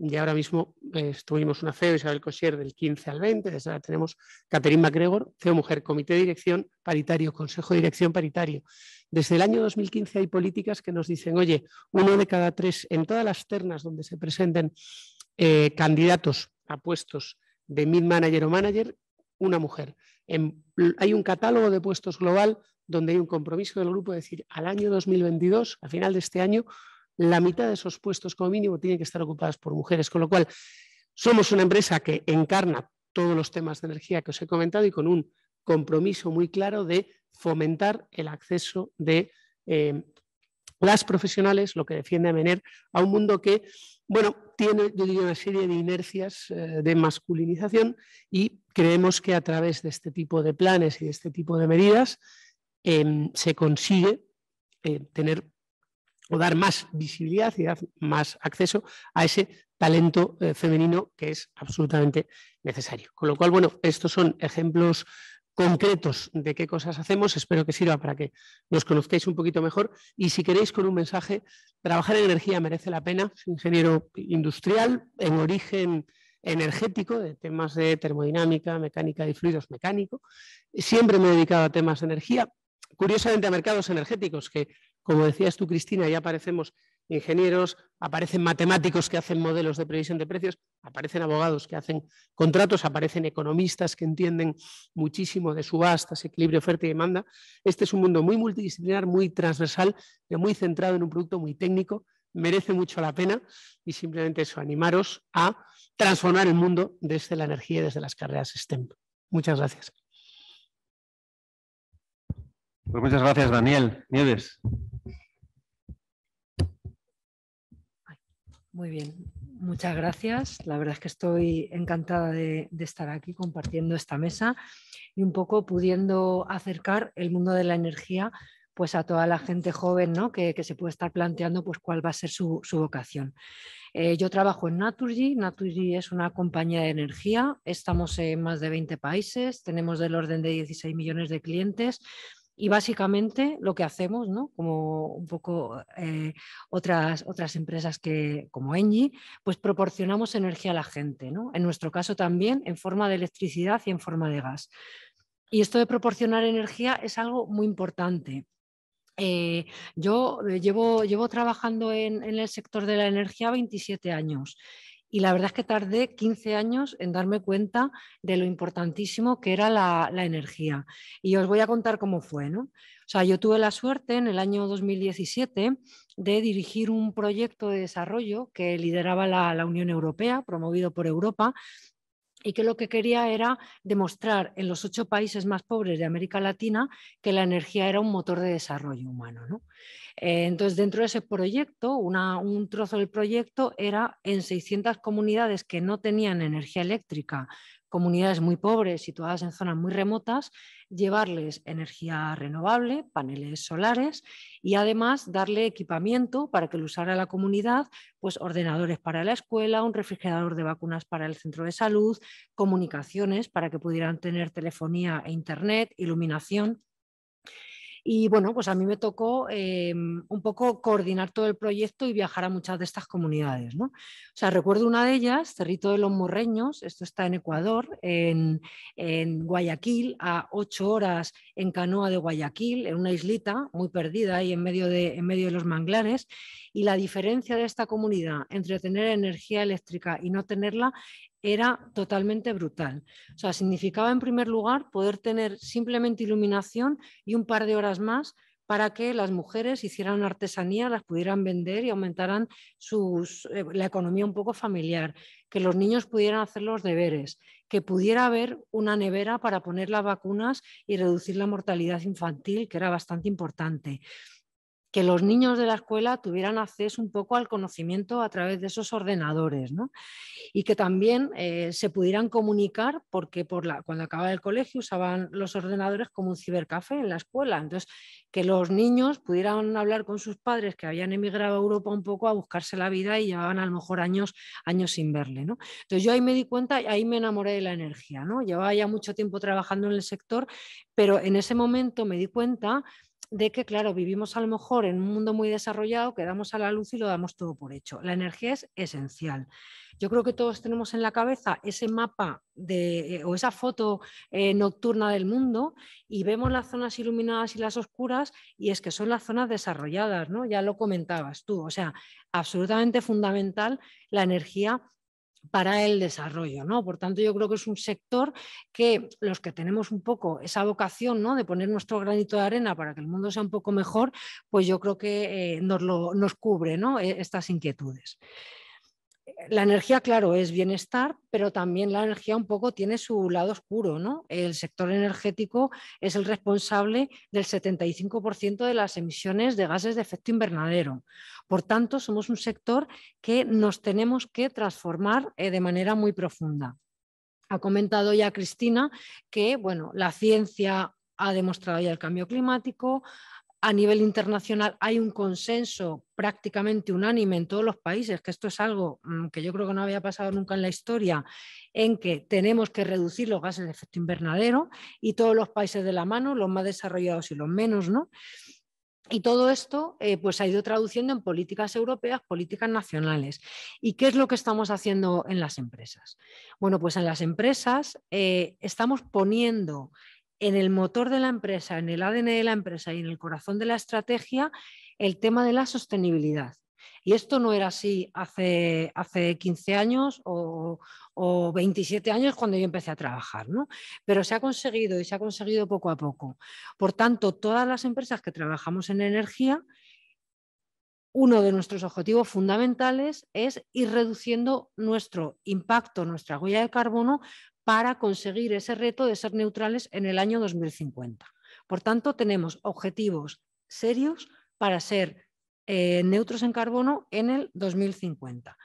y ahora mismo tuvimos eh, estuvimos una CEO, Isabel Cosier, del 15 al 20, desde ahora tenemos Caterine MacGregor, CEO Mujer, Comité de Dirección Paritario, Consejo de Dirección Paritario. Desde el año 2015 hay políticas que nos dicen, oye, uno de cada tres, en todas las ternas donde se presenten eh, candidatos a puestos de mid manager o manager, una mujer. hay un catálogo de puestos global donde hay un compromiso del grupo de decir, al año 2022, al final de este año, la mitad de esos puestos como mínimo tienen que estar ocupadas por mujeres, con lo cual somos una empresa que encarna todos los temas de energía que os he comentado y con un compromiso muy claro de fomentar el acceso de eh, las profesionales, lo que defiende a a un mundo que, bueno, tiene, yo una serie de inercias eh, de masculinización y creemos que a través de este tipo de planes y de este tipo de medidas em, se consigue eh, tener o dar más visibilidad y dar más acceso a ese talento eh, femenino que es absolutamente necesario. Con lo cual, bueno, estos son ejemplos concretos de qué cosas hacemos. Espero que sirva para que nos conozcáis un poquito mejor. Y si queréis con un mensaje, trabajar en energía merece la pena. Soy ingeniero industrial en origen energético, de temas de termodinámica, mecánica y fluidos mecánico, Siempre me he dedicado a temas de energía, curiosamente a mercados energéticos, que como decías tú, Cristina, ya aparecemos ingenieros, aparecen matemáticos que hacen modelos de previsión de precios, aparecen abogados que hacen contratos, aparecen economistas que entienden muchísimo de subastas, equilibrio oferta y demanda. Este es un mundo muy multidisciplinar, muy transversal, muy centrado en un producto muy técnico, merece mucho la pena y simplemente eso, animaros a transformar el mundo desde la energía y desde las carreras STEM. Muchas gracias. Pues muchas gracias, Daniel. Nieves. Muy bien, muchas gracias. La verdad es que estoy encantada de, estar aquí compartiendo esta mesa y un poco pudiendo acercar el mundo de la energía pues a toda la gente joven que, se puede estar planteando pues, cuál va a ser su, vocación. Eh, yo trabajo en Naturgy. Naturgy es una compañía de energía. Estamos en más de 20 países. Tenemos del orden de 16 millones de clientes y básicamente lo que hacemos, como un poco eh, otras, otras empresas que, como Engie, pues proporcionamos energía a la gente, en nuestro caso también en forma de electricidad y en forma de gas. Y esto de proporcionar energía es algo muy importante. Eh, yo eh, llevo, llevo trabajando en, en, el sector de la energía 27 años y la verdad es que tardé 15 años en darme cuenta de lo importantísimo que era la, energía. Y os voy a contar cómo fue. ¿no? O sea, yo tuve la suerte en el año 2017 de dirigir un proyecto de desarrollo que lideraba la Unión Europea, promovido por Europa, y que lo que quería era demostrar en los ocho países más pobres de América Latina que la energía era un motor de desarrollo humano. Eh, entonces, dentro de ese proyecto, un trozo del proyecto era en 600 comunidades que no tenían energía eléctrica comunidades muy pobres, situadas en zonas muy remotas, llevarles energía renovable, paneles solares y además darle equipamiento para que lo usara la comunidad, pues ordenadores para la escuela, un refrigerador de vacunas para el centro de salud, comunicaciones para que pudieran tener telefonía e internet, iluminación. Y bueno, pues a mí me tocó eh, un poco coordinar todo el proyecto y viajar a muchas de estas comunidades. O sea, recuerdo una de ellas, Cerrito de los Morreños, esto está en Ecuador, en, Guayaquil, a ocho horas en canoa de Guayaquil, en una islita muy perdida ahí en medio de, en medio de los manglares. Y la diferencia de esta comunidad entre tener energía eléctrica y no tenerla era totalmente brutal. O sea, significaba en primer lugar poder tener simplemente iluminación y un par de horas más para que las mujeres hicieran artesanía, las pudieran vender y aumentaran eh, la economía un poco familiar, que los niños pudieran hacer los deberes, que pudiera haber una nevera para poner las vacunas y reducir la mortalidad infantil, que era bastante importante que los niños de la escuela tuvieran acceso un poco al conocimiento a través de esos ordenadores ¿no? y que también eh, se pudieran comunicar porque por la, cuando acababa el colegio usaban los ordenadores como un cibercafé en la escuela. Entonces, que los niños pudieran hablar con sus padres que habían emigrado a Europa un poco a buscarse la vida y llevaban a lo mejor años, años sin verle. ¿no? Entonces, yo ahí me di cuenta, ahí me enamoré de la energía. ¿no? Llevaba ya mucho tiempo trabajando en el sector, pero en ese momento me di cuenta de que, claro, vivimos a lo mejor en un mundo muy desarrollado, que damos a la luz y lo damos todo por hecho. La energía es esencial. Yo creo que todos tenemos en la cabeza ese mapa de, eh, o esa foto eh, nocturna del mundo y vemos las zonas iluminadas y las oscuras y es que son las zonas desarrolladas, ¿no? Ya lo comentabas tú, o sea, absolutamente fundamental la energía para el desarrollo, ¿no? Por tanto, yo creo que es un sector que los que tenemos un poco esa vocación, ¿no? De poner nuestro granito de arena para que el mundo sea un poco mejor, pues yo creo que eh, nos, nos, cubre, ¿no? E, estas inquietudes la energía, claro, es bienestar, pero también la energía un poco tiene su lado oscuro, ¿no? El sector energético es el responsable del 75% de las emisiones de gases de efecto invernadero. Por tanto, somos un sector que nos tenemos que transformar eh, de manera muy profunda. Ha comentado ya Cristina que, bueno, la ciencia ha demostrado ya el cambio climático, a nivel internacional hay un consenso prácticamente unánime en todos los países, que esto es algo mm, que yo creo que no había pasado nunca en la historia, en que tenemos que reducir los gases de efecto invernadero y todos los países de la mano, los más desarrollados y los menos, ¿no? Y todo esto eh, pues, se pues ha ido traduciendo en políticas europeas, políticas nacionales. ¿Y qué es lo que estamos haciendo en las empresas? Bueno, pues en las empresas eh, estamos poniendo en el motor de la empresa, en el ADN de la empresa y en el corazón de la estrategia el tema de la sostenibilidad. Y esto no era así hace, 15 años o, o, 27 años cuando yo empecé a trabajar, ¿no? Pero se ha conseguido y se ha conseguido poco a poco. Por tanto, todas las empresas que trabajamos en energía, uno de nuestros objetivos fundamentales es ir reduciendo nuestro impacto, nuestra huella de carbono, para conseguir ese reto de ser neutrales en el año 2050. Por tanto, tenemos objetivos serios para ser eh, neutros en carbono en el 2050.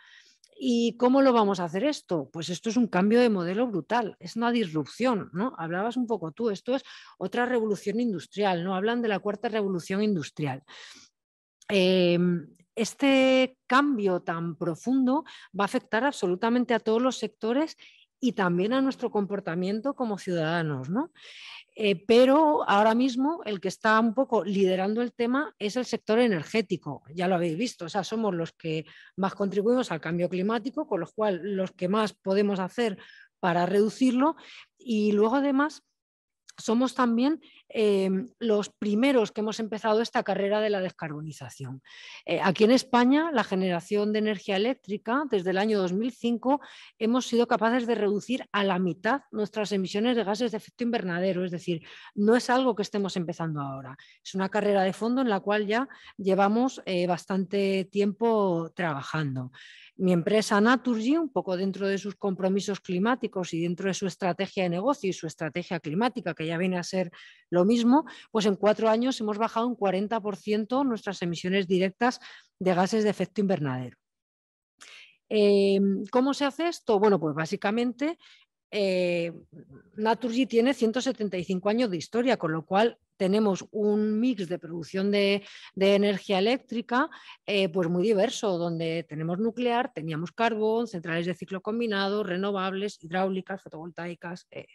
¿Y cómo lo vamos a hacer esto? Pues esto es un cambio de modelo brutal, es una disrupción, ¿no? Hablabas un poco tú, esto es otra revolución industrial, ¿no? Hablan de la cuarta revolución industrial. Em, este cambio tan profundo va a afectar absolutamente a todos los sectores y también a nuestro comportamiento como ciudadanos, ¿no? Eh, pero ahora mismo el que está un poco liderando el tema es el sector energético, ya lo habéis visto, o sea, somos los que más contribuimos al cambio climático, con lo cual los que más podemos hacer para reducirlo y luego además somos también eh, los primeros que hemos empezado esta carrera de la descarbonización. Eh, aquí en España, la generación de energía eléctrica, desde el año 2005, hemos sido capaces de reducir a la mitad nuestras emisiones de gases de efecto invernadero. Es decir, no es algo que estemos empezando ahora. Es una carrera de fondo en la cual ya llevamos eh, bastante tiempo trabajando. Mi empresa Naturgy, un poco dentro de sus compromisos climáticos y dentro de su estrategia de negocio y su estrategia climática, que ya viene a ser lo mismo, pues en cuatro años hemos bajado un 40% nuestras emisiones directas de gases de efecto invernadero. Em, ¿Cómo se hace esto? Bueno, pues básicamente eh, Naturgy tiene 175 años de historia, con lo cual tenemos un mix de producción de, energía eléctrica eh, pues muy diverso, donde tenemos nuclear, teníamos carbón, centrales de ciclo combinado, renovables, hidráulicas, fotovoltaicas, eh,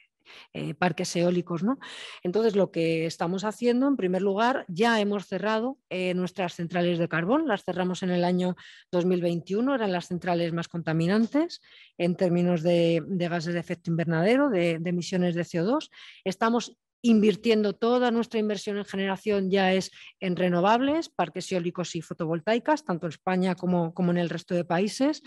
eh, parques eólicos. ¿no? Entonces, lo que estamos haciendo, en primer lugar, ya hemos cerrado eh, nuestras centrales de carbón, las cerramos en el año 2021, eran las centrales más contaminantes en términos de, gases de efecto invernadero, de, emisiones de CO2. Estamos invirtiendo toda nuestra inversión en generación ya es en renovables, parques eólicos y fotovoltaicas, tanto en España como en el resto de países.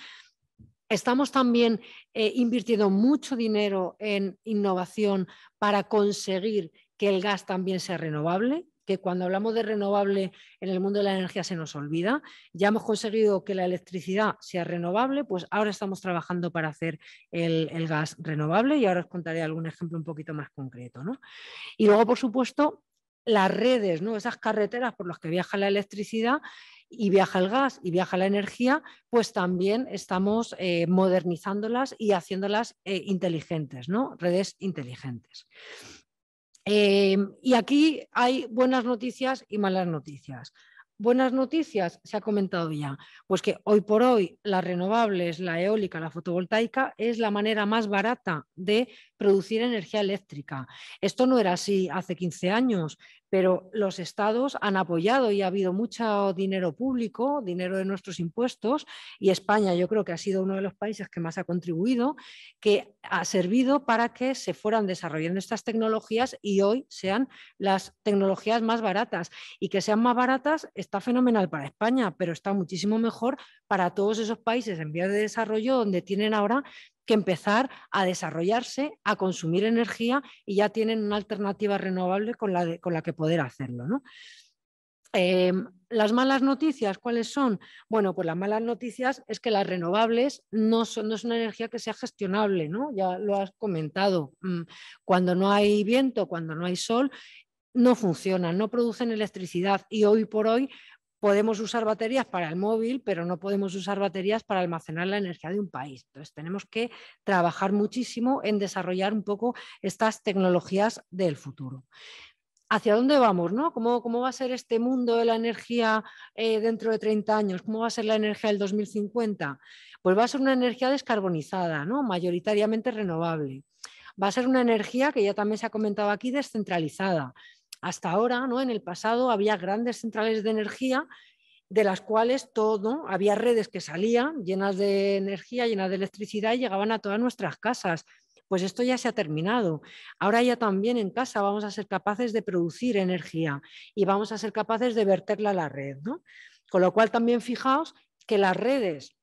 Estamos también eh, invirtiendo mucho dinero en innovación para conseguir que el gas también sea renovable, que cuando hablamos de renovable en el mundo de la energía se nos olvida. Ya hemos conseguido que la electricidad sea renovable, pues ahora estamos trabajando para hacer el, gas renovable y ahora os contaré algún ejemplo un poquito más concreto. Y luego, por supuesto, las redes, ¿no? esas carreteras por las que viaja la electricidad y viaja el gas y viaja la energía, pues también estamos eh, modernizándolas y haciéndolas eh, inteligentes, ¿no? redes inteligentes. Em, y aquí hay buenas noticias y malas noticias. Buenas noticias, se ha comentado ya, pues que hoy por hoy las renovables, la eólica, la fotovoltaica es la manera más barata de producir energía eléctrica. Esto no era así hace 15 años pero los estados han apoyado y ha habido mucho dinero público, dinero de nuestros impuestos, y España yo creo que ha sido uno de los países que más ha contribuido, que ha servido para que se fueran desarrollando estas tecnologías y hoy sean las tecnologías más baratas. Y que sean más baratas está fenomenal para España, pero está muchísimo mejor para todos esos países en vías de desarrollo donde tienen ahora que empezar a desarrollarse, a consumir energía y ya tienen una alternativa renovable con la, que poder hacerlo. Em, las malas noticias, ¿cuáles son? Bueno, pues las malas noticias es que las renovables no, son, es una energía que sea gestionable, ¿no? Ya lo has comentado. Mm, cuando no hay viento, cuando no hay sol, no funcionan, no producen electricidad y hoy por hoy podemos usar baterías para el móvil, pero no podemos usar baterías para almacenar la energía de un país. Entonces, tenemos que trabajar muchísimo en desarrollar un poco estas tecnologías del futuro. ¿Hacia dónde vamos? No? ¿Cómo, ¿Cómo, va a ser este mundo de la energía eh, dentro de 30 años? ¿Cómo va a ser la energía del 2050? Pues va a ser una energía descarbonizada, ¿no? mayoritariamente renovable. Va a ser una energía que ya también se ha comentado aquí, descentralizada hasta ahora, ¿no? en el pasado, había grandes centrales de energía de las cuales todo, había redes que salían llenas de energía, llenas de electricidad y llegaban a todas nuestras casas. Pues esto ya se ha terminado. Ahora ya también en casa vamos a ser capaces de producir energía y vamos a ser capaces de verterla a la red. Con lo cual también fijaos que las redes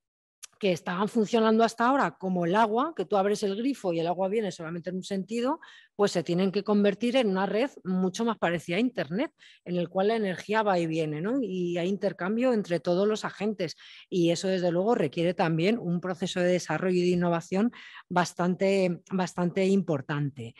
que estaban funcionando hasta ahora como el agua, que tú abres el grifo y el agua viene solamente en un sentido, pues se tienen que convertir en una red mucho más parecida a Internet, en el cual la energía va y viene, ¿no? Y hay intercambio entre todos los agentes. Y eso, desde luego, requiere también un proceso de desarrollo y de innovación bastante, bastante importante.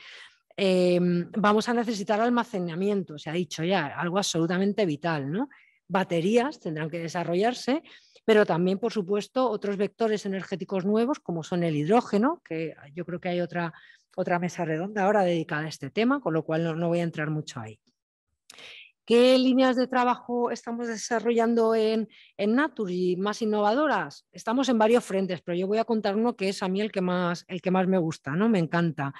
Em, vamos a necesitar almacenamiento, se ha dicho ya, algo absolutamente vital, ¿no? baterías tendrán que desarrollarse, pero también, por supuesto, otros vectores energéticos nuevos, como son el hidrógeno, que yo creo que hay otra, otra mesa redonda ahora dedicada a este tema, con lo cual no, voy a entrar mucho ahí. ¿Qué líneas de trabajo estamos desarrollando en, en Naturgy más innovadoras? Estamos en varios frentes, pero yo voy a contar uno que es a mí el que más, el que más me gusta, ¿no? Me encanta.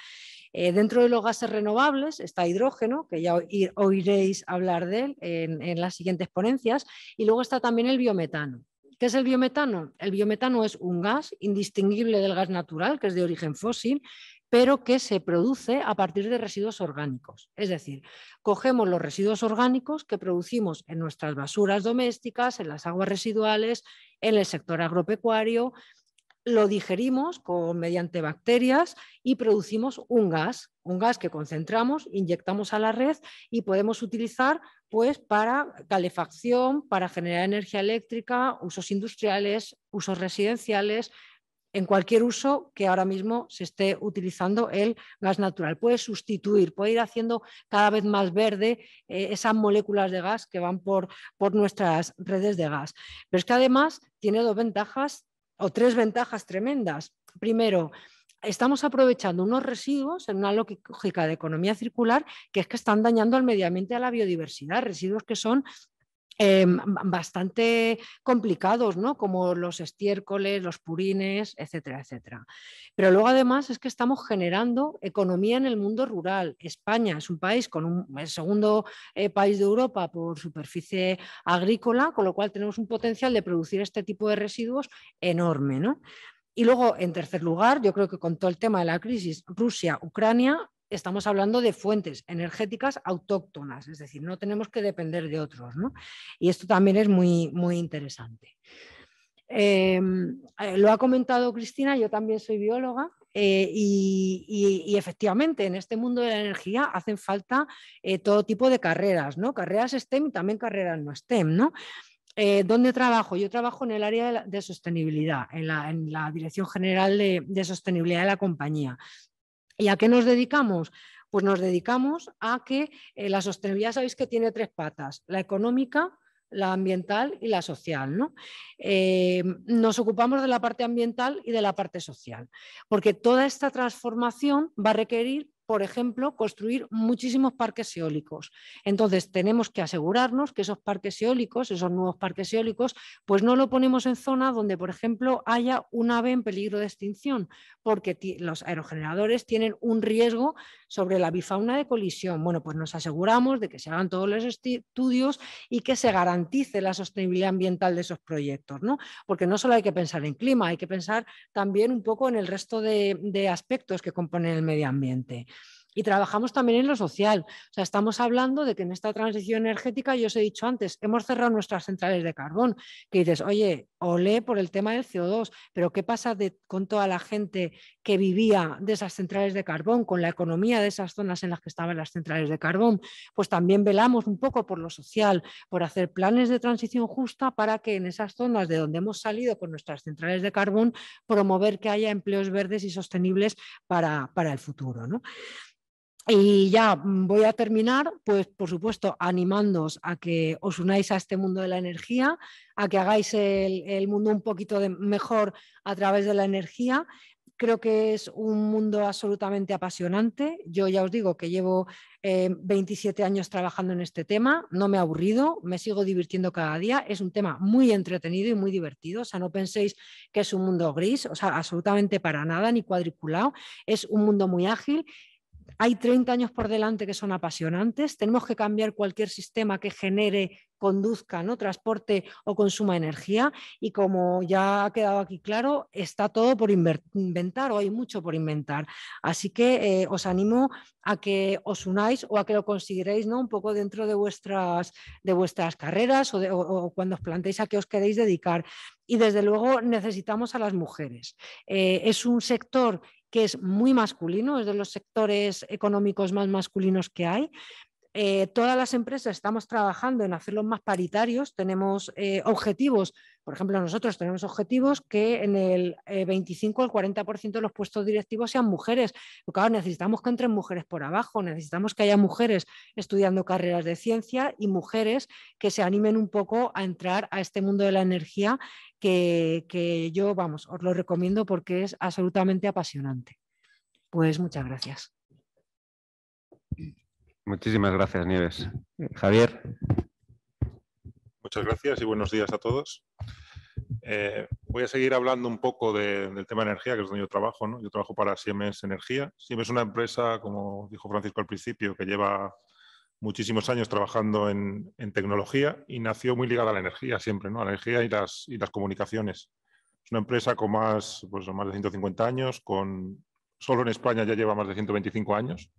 Eh, dentro de los gases renovables está hidrógeno, que ya oiréis hablar de él en, en las siguientes ponencias, y luego está también el biometano. ¿Qué es el biometano? El biometano es un gas indistinguible del gas natural, que es de origen fósil, pero que se produce a partir de residuos orgánicos. Es decir, cogemos los residuos orgánicos que producimos en nuestras basuras domésticas, en las aguas residuales, en el sector agropecuario, lo digerimos con, mediante bacterias y producimos un gas, un gas que concentramos, inyectamos a la red y podemos utilizar pues, para calefacción, para generar energía eléctrica, usos industriales, usos residenciales, en cualquier uso que ahora mismo se esté utilizando el gas natural. Puede sustituir, puede ir haciendo cada vez más verde eh, esas moléculas de gas que van por, por nuestras redes de gas. Pero es que además tiene dos ventajas o tres ventajas tremendas. Primero, estamos aprovechando unos residuos en una lógica de economía circular que es que están dañando al medio ambiente a la biodiversidad, residuos que son eh, bastante complicados, ¿no? Como los estiércoles, los purines, etcétera, etcétera. Pero luego además es que estamos generando economía en el mundo rural. España es un país con un, el segundo eh, país de Europa por superficie agrícola, con lo cual tenemos un potencial de producir este tipo de residuos enorme, ¿no? Y luego, en tercer lugar, yo creo que con todo el tema de la crisis Rusia-Ucrania, estamos hablando de fuentes energéticas autóctonas, es decir, no tenemos que depender de otros. Y esto también es muy, muy interesante. Em, eh, lo ha comentado Cristina, yo también soy bióloga. Eh, y, efectivamente, en este mundo de la energía hacen falta eh, todo tipo de carreras, ¿no? Carreras STEM y también carreras no STEM, ¿no? ¿Dónde trabajo? Yo trabajo en el área de, sostenibilidad, en la, Dirección General de, de Sostenibilidad de la compañía. ¿Y a qué nos dedicamos? Pues nos dedicamos a que eh, la sostenibilidad, sabéis que tiene tres patas, la económica, la ambiental y la social. ¿no? Eh, nos ocupamos de la parte ambiental y de la parte social, porque toda esta transformación va a requerir por ejemplo, construir muchísimos parques eólicos. Entonces, tenemos que asegurarnos que esos parques eólicos, esos nuevos parques eólicos, pues no lo ponemos en zona donde, por ejemplo, haya un ave en peligro de extinción, porque los aerogeneradores tienen un riesgo sobre la bifauna de colisión. Bueno, pues nos aseguramos de que se hagan todos los estudios y que se garantice la sostenibilidad ambiental de esos proyectos, ¿no? Porque no solo hay que pensar en clima, hay que pensar también un poco en el resto de, de aspectos que componen el medio ambiente y trabajamos también en lo social. O sea, estamos hablando de que en esta transición energética, yo os he dicho antes, hemos cerrado nuestras centrales de carbón, que dices, oye, olé por el tema del CO2, pero ¿qué pasa con toda la gente que vivía de esas centrales de carbón, con la economía de esas zonas en las que estaban las centrales de carbón? Pues también velamos un poco por lo social, por hacer planes de transición justa para que en esas zonas de donde hemos salido con nuestras centrales de carbón, promover que haya empleos verdes y sostenibles para, el futuro. ¿no? Y ya mm, voy a terminar, pues por supuesto, animándoos a que os unáis a este mundo de la energía, a que hagáis el, mundo un poquito de, mejor a través de la energía. Creo que es un mundo absolutamente apasionante. Yo ya os digo que llevo 27 eh, años trabajando en este tema, no me he aburrido, me sigo divirtiendo cada día. Es un tema muy entretenido y muy divertido. O sea, no penséis que es un mundo gris, o sea, absolutamente para nada, ni cuadriculado. Es un mundo muy ágil hay 30 años por delante que son apasionantes, tenemos que cambiar cualquier sistema que genere, conduzca, ¿no? transporte o consuma energía y como ya ha quedado aquí claro, está todo por inventar o hay mucho por inventar. Así que eh, os animo a que os unáis o a que lo conseguiréis ¿no? un poco dentro de vuestras, de vuestras carreras o, cuando os planteéis a qué os queréis dedicar. Y desde luego necesitamos a las mujeres. Eh, es un sector que es muy masculino, es de los sectores económicos más masculinos que hay. Eh, todas las empresas estamos trabajando en hacerlos más paritarios, tenemos eh, objetivos, por ejemplo, nosotros tenemos objetivos que en el 25 eh, al 40% de los puestos directivos sean mujeres. Claro, necesitamos que entren mujeres por abajo, necesitamos que haya mujeres estudiando carreras de ciencia y mujeres que se animen un poco a entrar a este mundo de la energía que, yo, vamos, os lo recomiendo porque es absolutamente apasionante. Pues muchas gracias. Muchísimas gracias, Nieves. Javier. Muchas gracias y buenos días a todos. Eh, voy a seguir hablando un poco del tema energía, que es donde yo trabajo. ¿no? Yo trabajo para Siemens Energía. Siemens es una empresa, como dijo Francisco al principio, que lleva muchísimos años trabajando en, tecnología y nació muy ligada a la energía siempre, ¿no? A la energía y las, y las comunicaciones. Es una empresa con más, pues, más de 150 años, con solo en España ya lleva más de 125 años.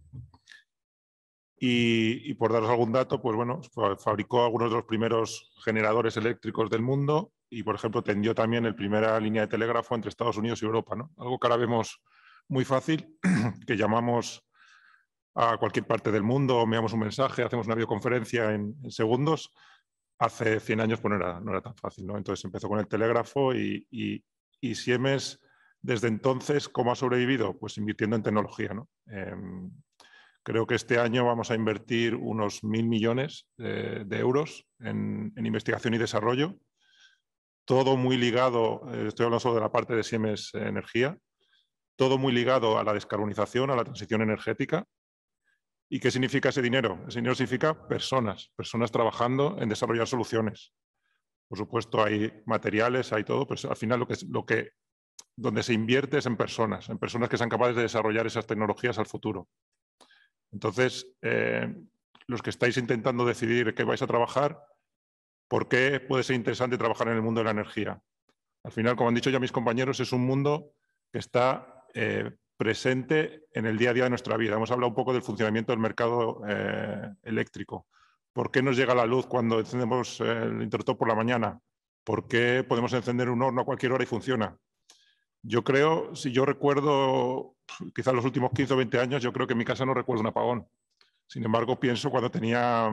Y, y por daros algún dato, pues bueno, fabricó algunos de los primeros generadores eléctricos del mundo y, por ejemplo, tendió también la primera línea de telégrafo entre Estados Unidos y Europa, ¿no? Algo que ahora vemos muy fácil, [CLEARS THROAT] que llamamos a cualquier parte del mundo, enviamos un mensaje, hacemos una videoconferencia en, segundos. Hace 100 años pues no, era, no era tan fácil. Entonces empezó con el telégrafo y, Siemens desde entonces, ¿cómo ha sobrevivido? Pues invirtiendo en tecnología. Em, creo que este año vamos a invertir unos mil millones eh, de euros en, investigación y desarrollo. Todo muy ligado, eh, estoy hablando solo de la parte de Siemens Energía, todo muy ligado a la descarbonización, a la transición energética. ¿Y qué significa ese dinero? Ese dinero significa personas, personas trabajando en desarrollar soluciones. Por supuesto, hay materiales, hay todo, pero al final lo que, lo que, donde se invierte es en personas, en personas que sean capaces de desarrollar esas tecnologías al futuro. Entonces, eh, los que estáis intentando decidir qué vais a trabajar, ¿por qué puede ser interesante trabajar en el mundo de la energía? Al final, como han dicho ya mis compañeros, es un mundo que está eh, presente en el día a día de nuestra vida. Hemos hablado un poco del funcionamiento del mercado eh, eléctrico. ¿Por qué nos llega la luz cuando encendemos eh, el interruptor por la mañana? ¿Por qué podemos encender un horno a cualquier hora y funciona? Yo creo, si yo recuerdo, quizás los últimos 15 o 20 años, yo creo que en mi casa no recuerdo un apagón. Sin embargo, pienso cuando tenía,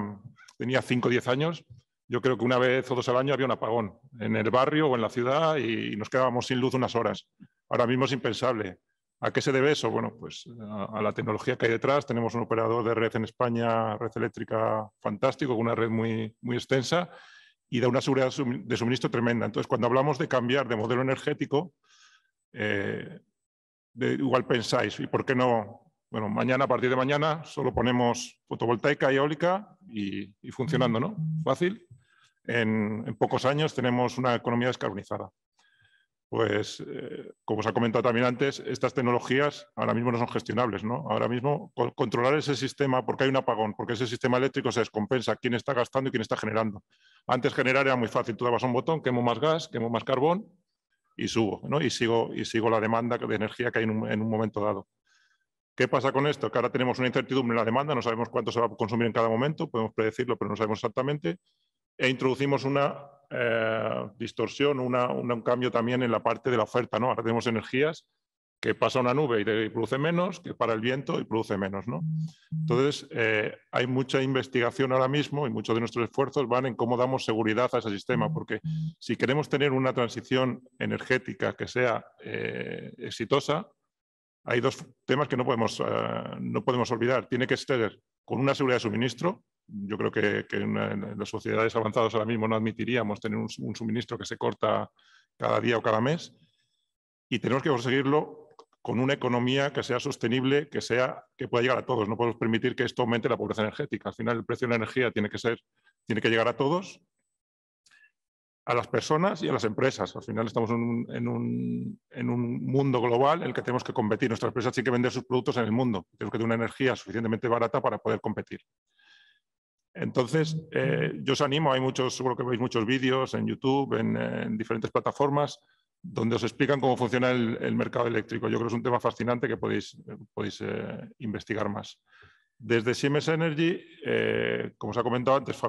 tenía 5 o 10 años, yo creo que una vez o dos al año había un apagón en el barrio o en la ciudad y nos quedábamos sin luz unas horas. Ahora mismo es impensable. ¿A qué se debe eso? Bueno, pues a, la tecnología que hay detrás. Tenemos un operador de red en España, red eléctrica fantástico, con una red muy, muy extensa y da una seguridad de suministro tremenda. Entonces, cuando hablamos de cambiar de modelo energético, eh, igual pensáis, ¿y por qué no? Bueno, mañana, a partir de mañana, solo ponemos fotovoltaica y eólica y, funcionando, ¿no? Fácil. en pocos años tenemos una economía descarbonizada pues eh, como se ha comentado también antes, estas tecnologías ahora mismo no son gestionables, ¿no? Ahora mismo controlar ese sistema, porque hay un apagón, porque ese sistema eléctrico se descompensa, quién está gastando y quién está generando. Antes generar era muy fácil, tú dabas un botón, quemo más gas, quemo más carbón y subo, ¿no? Y sigo, y sigo la demanda de energía que hay en un, en un momento dado. ¿Qué pasa con esto? Que ahora tenemos una incertidumbre en la demanda, no sabemos cuánto se va a consumir en cada momento, podemos predecirlo, pero no sabemos exactamente, e introducimos una eh, distorsión, un cambio también en la parte de la oferta, ¿no? Ahora tenemos energías que pasa una nube y, produce menos, que para el viento y produce menos, ¿no? Entonces, eh, hay mucha investigación ahora mismo y muchos de nuestros esfuerzos van en cómo damos seguridad a ese sistema, porque si queremos tener una transición energética que sea eh, exitosa, hay dos temas que no podemos, no podemos olvidar. Tiene que ser con una seguridad de suministro, yo creo que, en, las sociedades avanzadas ahora mismo no admitiríamos tener un, suministro que se corta cada día o cada mes y tenemos que conseguirlo con una economía que sea sostenible, que, sea, que pueda llegar a todos. No podemos permitir que esto aumente la pobreza energética. Al final, el precio de la energía tiene que, ser, tiene que llegar a todos, a las personas y a las empresas. Al final estamos en un, en un, en un mundo global en el que tenemos que competir. Nuestras empresas tienen que vender sus productos en el mundo. Tenemos que tener una energía suficientemente barata para poder competir. Entonces, eh, yo os animo, hay muchos, seguro que veis muchos vídeos en YouTube, en, diferentes plataformas, donde os explican cómo funciona el, mercado eléctrico. Yo creo que es un tema fascinante que podéis, eh, investigar más. Desde Siemens Energy, eh, como os ha comentado antes,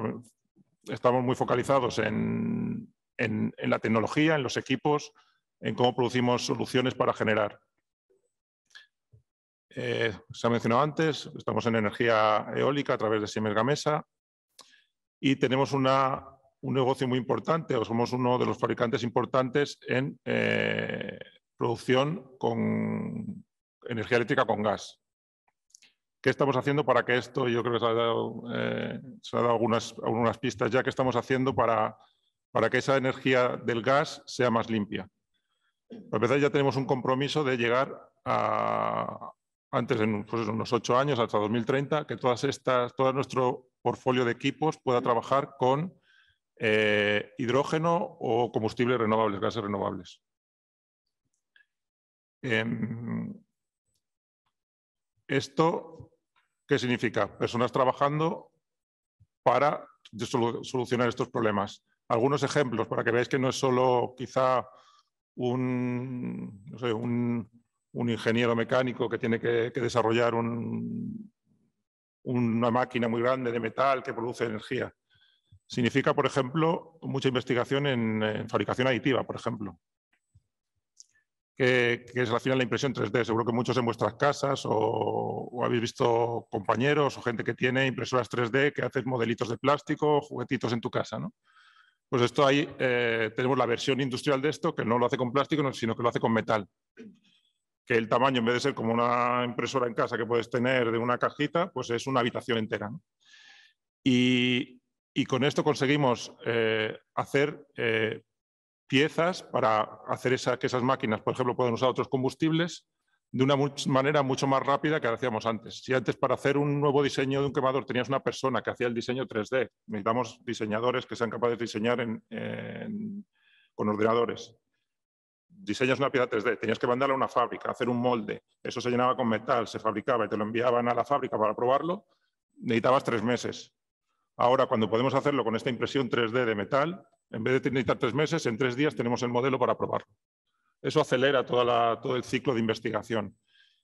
estamos muy focalizados en, la tecnología, en los equipos, en cómo producimos soluciones para generar. se ha mencionado antes, estamos en energía eólica a través de Siemens Gamesa, y tenemos una, un negocio muy importante, o somos uno de los fabricantes importantes en eh, producción con energía eléctrica con gas. ¿Qué estamos haciendo para que esto, yo creo que se, ha dado, eh, se han dado algunas, algunas, pistas ya, qué estamos haciendo para, para que esa energía del gas sea más limpia? Pues empezar, ya tenemos un compromiso de llegar a, antes, en pues unos ocho años, hasta 2030, que todas estas, todo nuestro portfolio de equipos pueda trabajar con eh, hidrógeno o combustibles renovables, gases renovables. Em, ¿Esto qué significa? Personas trabajando para solucionar estos problemas. Algunos ejemplos para que veáis que no es solo quizá un, ingeniero mecánico que tiene que desarrollar un, una máquina muy grande de metal que produce energía. Significa, por ejemplo, mucha investigación en, fabricación aditiva, por ejemplo, que, es al final la impresión 3D. Seguro que muchos en vuestras casas o, habéis visto compañeros o gente que tiene impresoras 3D que hacen modelitos de plástico, juguetitos en tu casa, Pues esto ahí eh, tenemos la versión industrial de esto, que no lo hace con plástico, sino que lo hace con metal que el tamaño, en vez de ser como una impresora en casa que puedes tener de una cajita, pues es una habitación entera. Y, con esto conseguimos eh, hacer eh, piezas para hacer que esas máquinas, por ejemplo, puedan usar otros combustibles de una manera mucho más rápida que hacíamos antes. Si antes para hacer un nuevo diseño de un quemador tenías una persona que hacía el diseño 3D, necesitamos diseñadores que sean capaces de diseñar con ordenadores diseñas una pieza 3D, tenías que mandarla a una fábrica, hacer un molde, eso se llenaba con metal, se fabricaba y te lo enviaban a la fábrica para probarlo, necesitabas tres meses. Ahora, cuando podemos hacerlo con esta impresión 3D de metal, en vez de necesitar tres meses, en tres días tenemos el modelo para probarlo. Eso acelera todo el ciclo de investigación.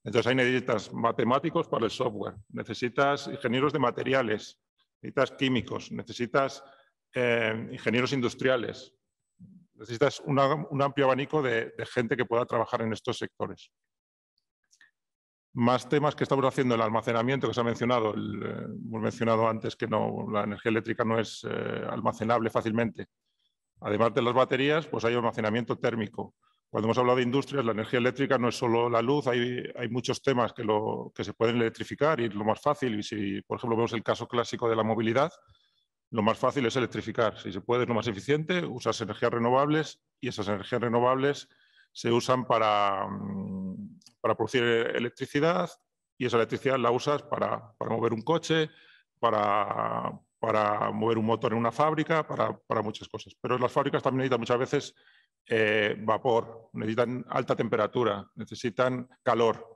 Entonces ahí necesitas matemáticos para el software, necesitas ingenieros de materiales, necesitas químicos, necesitas eh, ingenieros industriales, necesitas un amplio abanico de, gente que pueda trabajar en estos sectores. Más temas que estamos haciendo, el almacenamiento que se ha mencionado, eh, hemos mencionado antes que no, la energía eléctrica no es eh, almacenable fácilmente. Además de las baterías, pues hay almacenamiento térmico. Cuando hemos hablado de industrias, la energía eléctrica no es solo la luz, hay, muchos temas que, que se pueden electrificar y lo más fácil. Y si, por ejemplo, vemos el caso clásico de la movilidad, lo más fácil es electrificar. Si se puede, es lo más eficiente. Usas energías renovables y esas energías renovables se usan para, mm, para producir electricidad y esa electricidad la usas para, mover un coche, para, mover un motor en una fábrica, para, muchas cosas. Pero las fábricas también necesitan muchas veces eh, vapor, necesitan alta temperatura, necesitan calor.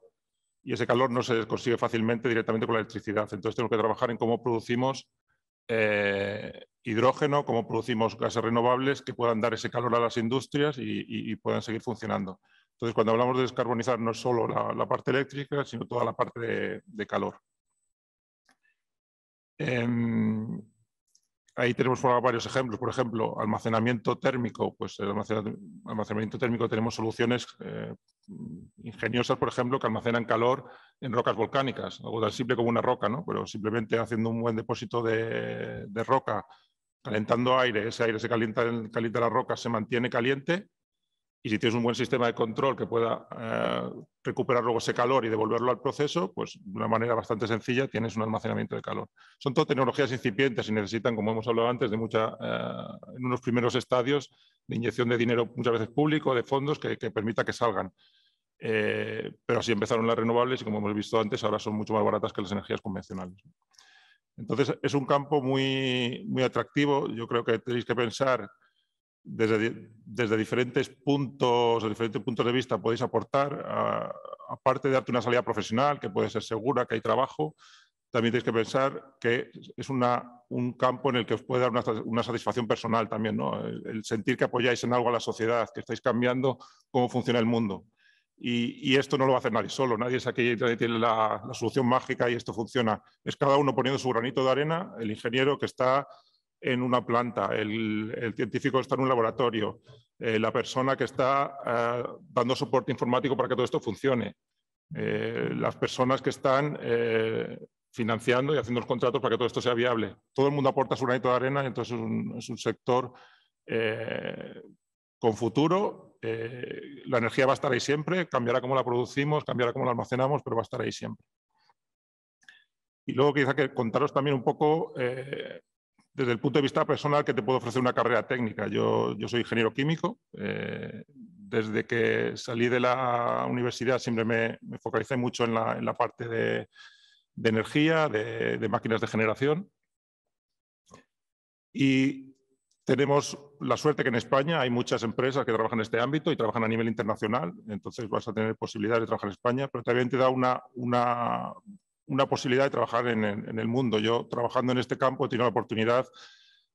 Y ese calor no se consigue fácilmente directamente con la electricidad. Entonces tenemos que trabajar en cómo producimos eh, hidrógeno, como producimos gases renovables que puedan dar ese calor a las industrias y, puedan seguir funcionando. Entonces, cuando hablamos de descarbonizar, no es solo la, parte eléctrica, sino toda la parte de, calor. Em, ahí tenemos varios ejemplos. Por ejemplo, almacenamiento térmico. Pues el almacenamiento térmico tenemos soluciones eh, ingeniosas, por ejemplo, que almacenan calor en rocas volcánicas, algo tan simple como una roca, ¿no? Pero simplemente haciendo un buen depósito de, roca, calentando aire, ese aire se calienta, calienta la roca, se mantiene caliente y si tienes un buen sistema de control que pueda eh, recuperar luego ese calor y devolverlo al proceso, pues de una manera bastante sencilla tienes un almacenamiento de calor. Son todas tecnologías incipientes y necesitan, como hemos hablado antes, de mucha, eh, en unos primeros estadios de inyección de dinero muchas veces público, de fondos que, permita que salgan. Eh, pero así empezaron las renovables y como hemos visto antes, ahora son mucho más baratas que las energías convencionales. Entonces, es un campo muy, muy atractivo. Yo creo que tenéis que pensar desde, diferentes puntos, diferentes puntos de vista podéis aportar. Aparte de darte una salida profesional, que puede ser segura, que hay trabajo, también tenéis que pensar que es una, un campo en el que os puede dar una, satisfacción personal también, El, sentir que apoyáis en algo a la sociedad, que estáis cambiando cómo funciona el mundo. Y, esto no lo va a hacer nadie solo, nadie es aquí que tiene la, la, solución mágica y esto funciona. Es cada uno poniendo su granito de arena, el ingeniero que está en una planta, el, el científico está en un laboratorio, eh, la persona que está eh, dando soporte informático para que todo esto funcione, eh, las personas que están financiando y haciendo los contratos para que todo esto sea viable. Todo el mundo aporta su granito de arena entonces es un, sector con futuro. la energía va a estar ahí siempre, cambiará cómo la producimos, cambiará cómo la almacenamos, pero va a estar ahí siempre. Y luego quizá que contaros también un poco desde el punto de vista personal, ¿qué te puedo ofrecer una carrera técnica? Yo, yo soy ingeniero químico. Eh, desde que salí de la universidad siempre me, focalicé mucho en la, parte de, energía, de, de, máquinas de generación. Y tenemos la suerte que en España hay muchas empresas que trabajan en este ámbito y trabajan a nivel internacional. Entonces vas a tener posibilidades de trabajar en España, pero también te da una, una una posibilidad de trabajar en, el mundo. Yo trabajando en este campo he tenido la oportunidad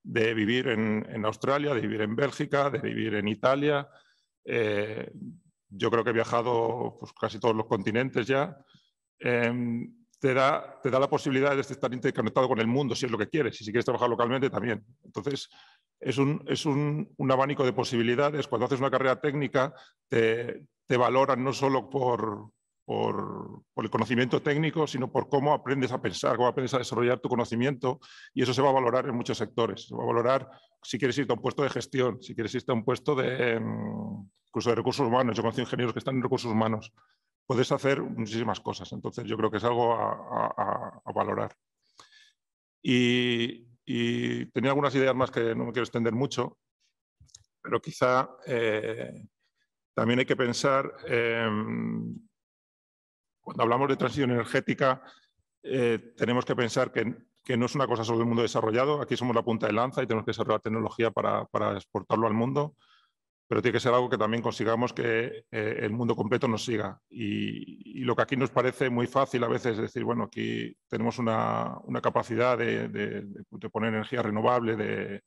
de vivir en, Australia, de vivir en Bélgica, de vivir en Italia. Eh, yo creo que he viajado pues, casi todos los continentes ya. Em, te, da, te da la posibilidad de estar interconectado con el mundo si es lo que quieres. Y si quieres trabajar localmente también. Entonces, es un, es un, un abanico de posibilidades. Cuando haces una carrera técnica, te, te valoran no solo por, por, el conocimiento técnico, sino por cómo aprendes a pensar, cómo aprendes a desarrollar tu conocimiento y eso se va a valorar en muchos sectores. Se va a valorar si quieres irte a un puesto de gestión, si quieres irte a un puesto de em, incluso de recursos humanos. Yo conozco ingenieros que están en recursos humanos. Puedes hacer muchísimas cosas. Entonces yo creo que es algo a, valorar. Y, tenía algunas ideas más que no me quiero extender mucho, pero quizá eh, también hay que pensar em, cuando hablamos de transición energética, eh, tenemos que pensar que, no es una cosa solo del mundo desarrollado. Aquí somos la punta de lanza y tenemos que desarrollar tecnología para, exportarlo al mundo, pero tiene que ser algo que también consigamos que eh, el mundo completo nos siga. Y, lo que aquí nos parece muy fácil a veces es decir, bueno, aquí tenemos una, capacidad de, de, poner energía renovable, de,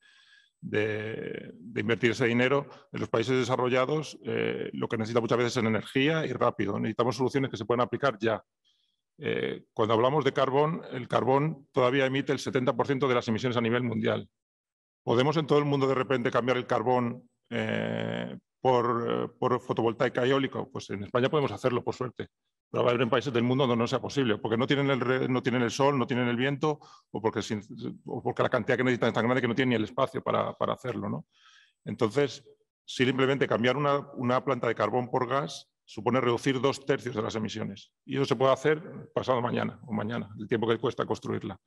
de, invertir ese dinero en los países desarrollados, eh, lo que necesita muchas veces es energía y rápido. Necesitamos soluciones que se puedan aplicar ya. Eh, cuando hablamos de carbón, el carbón todavía emite el 70% de las emisiones a nivel mundial. ¿Podemos en todo el mundo de repente cambiar el carbón eh, por, por fotovoltaica eólica? Pues en España podemos hacerlo, por suerte haber en países del mundo donde no sea posible, porque no tienen el, no tienen el sol, no tienen el viento, o porque, porque la cantidad que necesitan es tan grande que no tienen ni el espacio para, hacerlo. ¿no? Entonces, simplemente cambiar una, planta de carbón por gas supone reducir dos tercios de las emisiones. Y eso se puede hacer pasado mañana o mañana, el tiempo que cuesta construirla.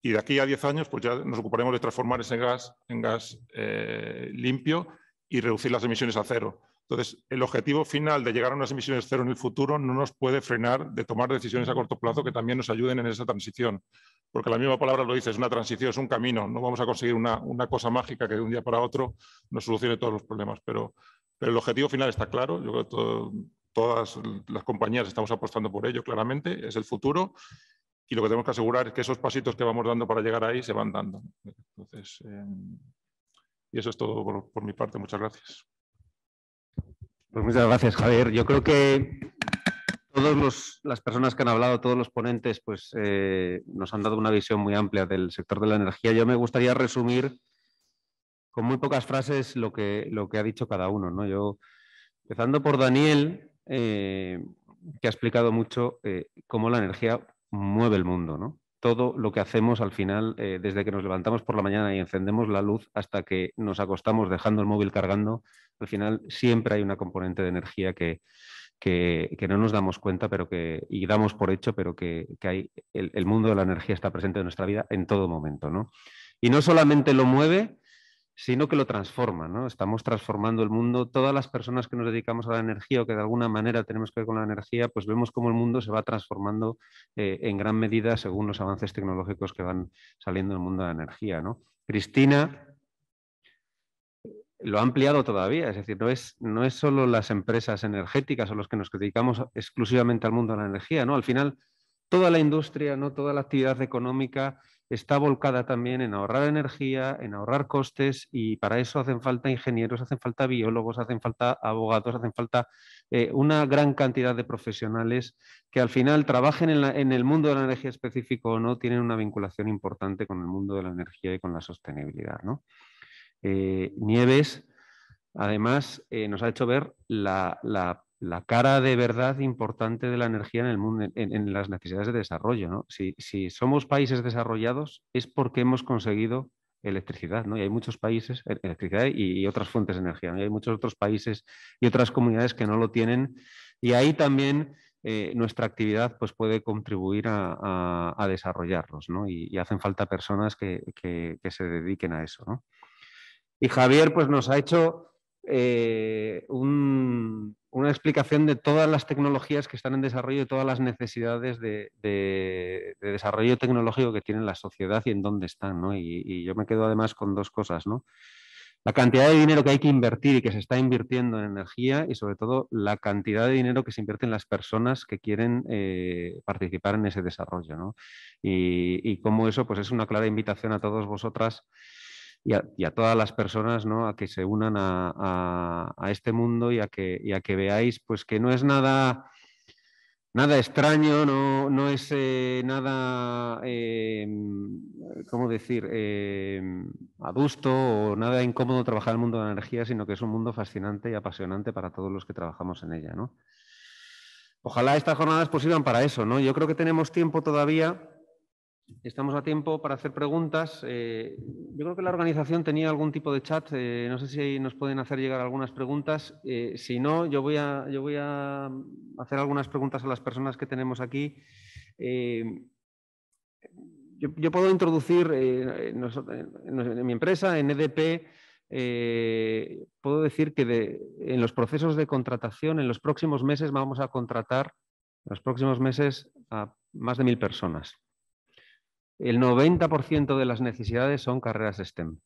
Y de aquí a 10 años, pues ya nos ocuparemos de transformar ese gas en gas eh, limpio y reducir las emisiones a cero. Entonces, el objetivo final de llegar a unas emisiones cero en el futuro no nos puede frenar de tomar decisiones a corto plazo que también nos ayuden en esa transición. Porque la misma palabra lo dice, es una transición, es un camino. No vamos a conseguir una, cosa mágica que de un día para otro nos solucione todos los problemas. Pero, el objetivo final está claro. Yo creo que todas las compañías estamos apostando por ello claramente. Es el futuro y lo que tenemos que asegurar es que esos pasitos que vamos dando para llegar ahí se van dando. Entonces, eh, y eso es todo por mi parte. Muchas gracias. Pues muchas gracias, Javier. Yo creo que todas las personas que han hablado, todos los ponentes, pues eh, nos han dado una visión muy amplia del sector de la energía. Yo me gustaría resumir con muy pocas frases lo que, lo que ha dicho cada uno. Yo, empezando por Daniel, eh, que ha explicado mucho eh, cómo la energía mueve el mundo. ¿no? Todo lo que hacemos al final, desde que nos levantamos por la mañana y encendemos la luz hasta que nos acostamos dejando el móvil cargando, al final siempre hay una componente de energía que, no nos damos cuenta pero que, y damos por hecho, pero que, hay, el, mundo de la energía está presente en nuestra vida en todo momento. ¿no? Y no solamente lo mueve, sino que lo transforma. ¿no? Estamos transformando el mundo. Todas las personas que nos dedicamos a la energía o que de alguna manera tenemos que ver con la energía, pues vemos cómo el mundo se va transformando eh, en gran medida según los avances tecnológicos que van saliendo del mundo de la energía. ¿no? Cristina lo ha ampliado todavía, es decir, no es, no es solo las empresas energéticas o los que nos dedicamos exclusivamente al mundo de la energía, ¿no? Al final, toda la industria, ¿no? toda la actividad económica está volcada también en ahorrar energía, en ahorrar costes y para eso hacen falta ingenieros, hacen falta biólogos, hacen falta abogados, hacen falta eh, una gran cantidad de profesionales que al final trabajen en, en el mundo de la energía específico o no, tienen una vinculación importante con el mundo de la energía y con la sostenibilidad, ¿no? Eh, Nieves, además, eh, nos ha hecho ver la, cara de verdad importante de la energía en el mundo, en, las necesidades de desarrollo. Si, somos países desarrollados es porque hemos conseguido electricidad, Y hay muchos países, e, electricidad y, otras fuentes de energía, hay muchos otros países y otras comunidades que no lo tienen. Y ahí también eh, nuestra actividad pues, puede contribuir a, desarrollarlos, Y, hacen falta personas que, se dediquen a eso, ¿no? Y Javier pues, nos ha hecho eh, una explicación de todas las tecnologías que están en desarrollo y todas las necesidades de, desarrollo tecnológico que tiene la sociedad y en dónde están. Y, yo me quedo además con dos cosas. ¿no? La cantidad de dinero que hay que invertir y que se está invirtiendo en energía y sobre todo la cantidad de dinero que se invierte en las personas que quieren eh, participar en ese desarrollo. Y, y como eso pues es una clara invitación a todos vosotras y a, todas las personas ¿no? a que se unan a, este mundo y a, que, a que veáis pues, que no es nada, nada extraño, no, es eh, nada, em, ¿cómo decir?, eh, adusto o nada incómodo trabajar el mundo de la energía, sino que es un mundo fascinante y apasionante para todos los que trabajamos en ella. ¿no? Ojalá estas jornadas pues sirvan para eso, ¿no? Yo creo que tenemos tiempo todavía Estamos a tiempo para hacer preguntas. Eh, yo creo que la organización tenía algún tipo de chat. Eh, no sé si nos pueden hacer llegar algunas preguntas. Eh, si no, yo voy, a, hacer algunas preguntas a las personas que tenemos aquí. Yo, puedo introducir en, mi empresa, en EDP, puedo decir que en los procesos de contratación, en los próximos meses vamos a contratar, los próximos meses, a más de mil personas. El 90% de las necesidades son carreras STEM.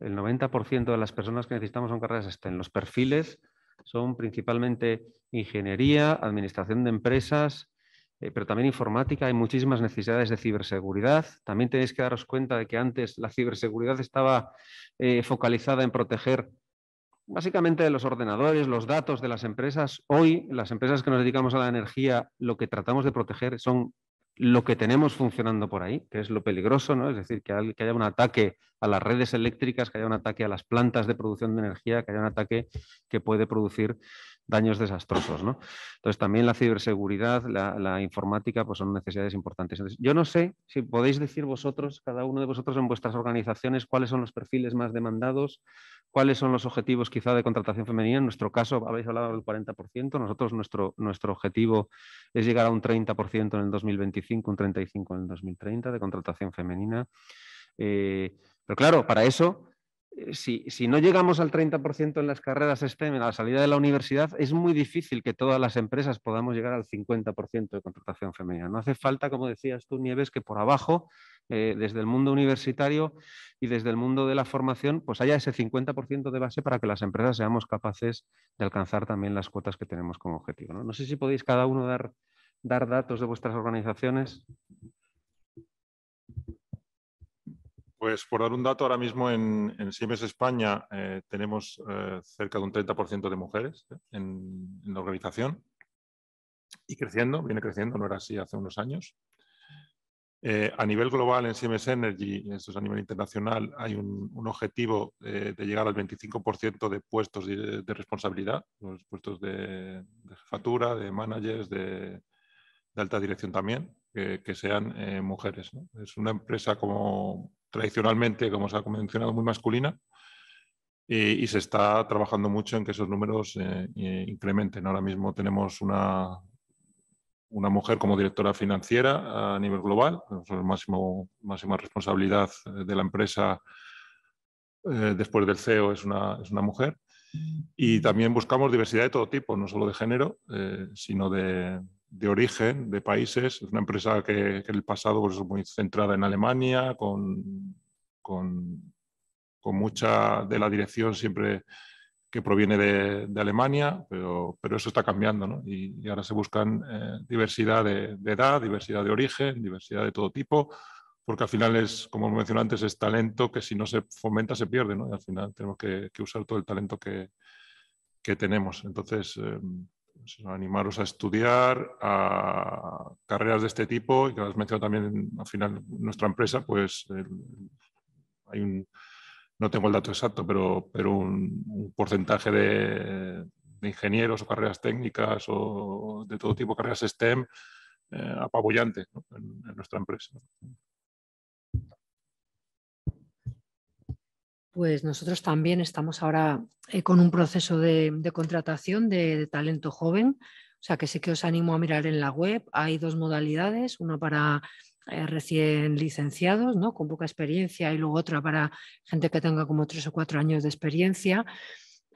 El 90% de las personas que necesitamos son carreras STEM. Los perfiles son principalmente ingeniería, administración de empresas, eh, pero también informática. Hay muchísimas necesidades de ciberseguridad. También tenéis que daros cuenta de que antes la ciberseguridad estaba eh, focalizada en proteger básicamente los ordenadores, los datos de las empresas. Hoy, las empresas que nos dedicamos a la energía, lo que tratamos de proteger son lo que tenemos funcionando por ahí, que es lo peligroso, ¿no? Es decir, que, que haya un ataque a las redes eléctricas, que haya un ataque a las plantas de producción de energía, que haya un ataque que puede producir daños desastrosos. ¿no? Entonces, también la ciberseguridad, la, informática, pues son necesidades importantes. yo no sé si podéis decir vosotros, cada uno de vosotros en vuestras organizaciones, cuáles son los perfiles más demandados, cuáles son los objetivos quizá de contratación femenina. En nuestro caso, habéis hablado del 40%, nosotros nuestro, nuestro objetivo es llegar a un 30% en el 2025, un 35% en el 2030 de contratación femenina. Eh, pero claro, para eso eh, si, no llegamos al 30% en las carreras STEM, en la salida de la universidad, es muy difícil que todas las empresas podamos llegar al 50% de contratación femenina. No hace falta, como decías tú, Nieves, que por abajo, eh, desde el mundo universitario y desde el mundo de la formación, pues haya ese 50% de base para que las empresas seamos capaces de alcanzar también las cuotas que tenemos como objetivo. No, sé si podéis cada uno dar datos de vuestras organizaciones. Pues por dar un dato, ahora mismo en, Siemens España eh, tenemos eh, cerca de un 30% de mujeres eh, en, la organización y creciendo, viene creciendo, no era así hace unos años. a nivel global en Siemens Energy, esto es a nivel internacional, hay un, objetivo de llegar al 25% de puestos de, responsabilidad, los puestos de, jefatura, de managers, de, alta dirección también, que, sean mujeres. Es una empresa como tradicionalmente, como se ha mencionado, muy masculina y, se está trabajando mucho en que esos números eh, eh, incrementen. Ahora mismo tenemos una, una mujer como directora financiera a nivel global, es la máximo, máxima responsabilidad eh, de la empresa después del CEO es una, mujer. Y también buscamos diversidad de todo tipo, no solo de género, sino de, de origen de países. Es una empresa que, en el pasado pues, es muy centrada en Alemania, con, con, mucha de la dirección siempre que proviene de, Alemania, pero, pero, eso está cambiando ¿no? y, ahora se buscan eh, diversidad de, edad, diversidad de origen, diversidad de todo tipo, porque al final es, como mencioné antes, es talento que si no se fomenta se pierde ¿no? y al final tenemos que, usar todo el talento que, que tenemos. Entonces, em, pues animaros a estudiar a carreras de este tipo y que has mencionado también al final nuestra empresa, pues hay un, no tengo el dato exacto, pero, un, porcentaje de, ingenieros o carreras técnicas o de todo tipo, carreras STEM, eh, apabullante en, nuestra empresa. pues nosotros también estamos ahora eh, con un proceso de, contratación de, talento joven. O sea que sí que os animo a mirar en la web. Hay dos modalidades, una para eh, recién licenciados, ¿no? con poca experiencia, y luego otra para gente que tenga como tres o cuatro años de experiencia